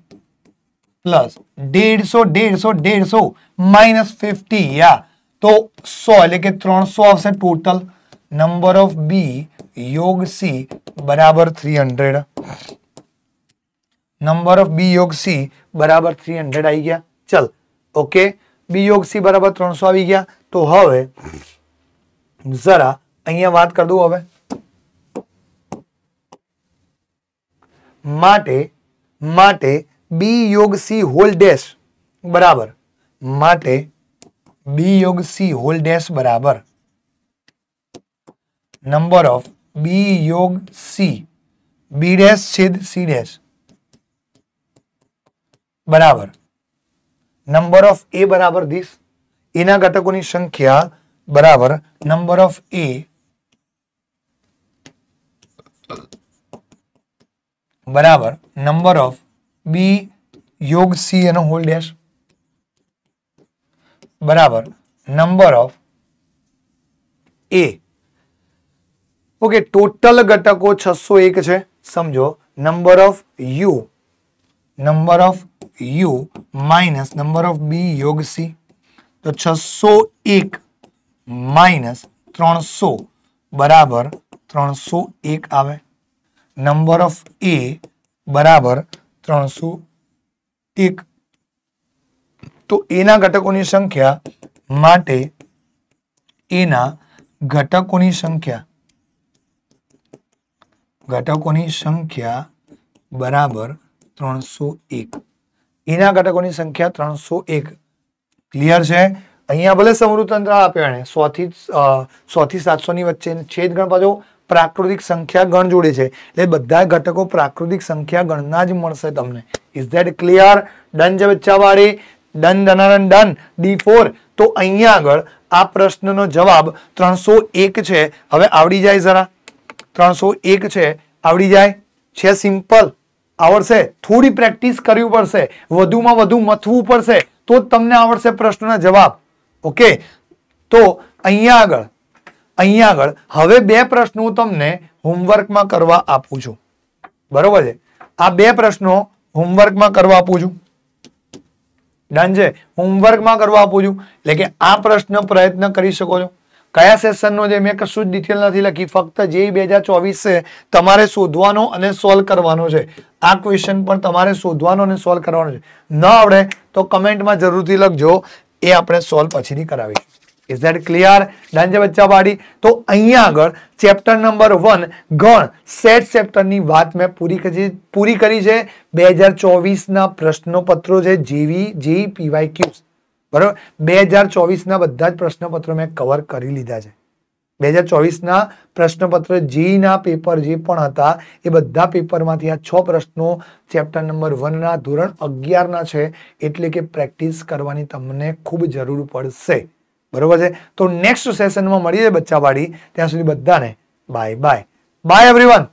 A: પ્લસ દેડસો દેડસો દેડસો માઇનસ ફિફ્ટી યા तो सो लेके त्रोण सौ नंबर ऑफ बी योग सी बराबर three hundred number of B योग सी बराबर थ्री हंड्रेड आई गया चल ओके बी योग सी बराबर त्रो आई गया तो हम जरा अत कर दू हम माटे माटे बी योग सी होल डेस बराबर माटे बी योग सी होल डैश बराबर नंबर ऑफ बी योग सी बी डैश छेद सी डैश बराबर नंबर ऑफ ए बराबर दिस एना घटकों की संख्या बराबर नंबर ऑफ ए बराबर नंबर ऑफ बी योग सी एन होल डैश बराबर number of A okay total घटको 601 છે સમજો number of U number of U minus number of B યોગ સી તો 601 - 300 = 301 આવે નંબર ઓફ ए बराबर 300 टिक તો એના ઘટકોની સંખ્યા માટે એના ઘટકોની સંખ્યા ઘટકોની સંખ્યા બરાબર ત્રણસો એના ઘટકોની સંખ્યા ત્રણસો ક્લિયર છે અહીંયા ભલે સમૃદ્ધ સમૃદ્ધતંત્ર આપ્યો એને સોથી સોથી ની વચ્ચે છેદ ગણ પાછો પ્રાકૃતિક સંખ્યા ગણ જોડે છે એટલે બધા ઘટકો પ્રાકૃતિક સંખ્યા ગણના જ મળશે તમને ઇઝ ધેટ ક્લિયર ડન છે બચ્ચાવાળી ડન ડનારન ડન ડી ફોર તો અહીંયા આગળ આ પ્રશ્નનો જવાબ ત્રણસો એક છે હવે આવડી જાય જરા ત્રણસો એક છે આવડી જાય છે સિમ્પલ આવડશે થોડી પ્રેક્ટિસ કરવી પડશે વધુમાં વધુ મથવું પડશે તો તમને આવડશે પ્રશ્નના જવાબ ઓકે તો અહીંયા આગળ અહીંયા આગળ હવે બે પ્રશ્નો તમને હોમવર્કમાં કરવા આપું છું બરોબર છે આ બે પ્રશ્નો હોમવર્કમાં કરવા આપું છું ડન છે હોમવર્કમાં કરવા આપું છું એટલે કે આ પ્રશ્ન પ્રયત્ન કરી શકો છો કયા સેશનનો જે મેં કશું જ ડિટેલ નથી લખી ફક્ત જે બે હજાર ચોવીસ છે તમારે શોધવાનો અને સોલ્વ કરવાનો છે આ ક્વેશ્ચન પણ તમારે શોધવાનો અને સોલ્વ કરવાનો છે ન આવડે તો કમેન્ટમાં જરૂરથી લખજો એ આપણે સોલ્વ પછીથી કરાવીશું ઇઝ ધેટ ક્લિયર ડન છે બચ્ચા પાડી તો અહીંયા આગળ ચેપ્ટર નંબર વન ગણ સેટ ચેપ્ટરની વાત મેં પૂરી કરી પૂરી કરી છે બે હજાર ચોવીસના પ્રશ્નોપત્રો છે જેવી જેઈ પીવાય ક્યુસ બરાબર બે હજાર ચોવીસના બધા જ પ્રશ્નપત્રો મેં કવર કરી લીધા છે બે હજાર ચોવીસના પ્રશ્નપત્ર જેઈના પેપર જે પણ હતા એ બધા પેપરમાંથી આ છ પ્રશ્નો ચેપ્ટર નંબર વનના ધોરણ અગિયારના છે એટલે કે પ્રેક્ટિસ કરવાની તમને ખૂબ જરૂર પડશે બરોબર છે તો નેક્સ્ટ સેશનમાં મળીએ બચ્ચાવાડી ત્યાં સુધી બધાને બાય બાય બાય એવરીવન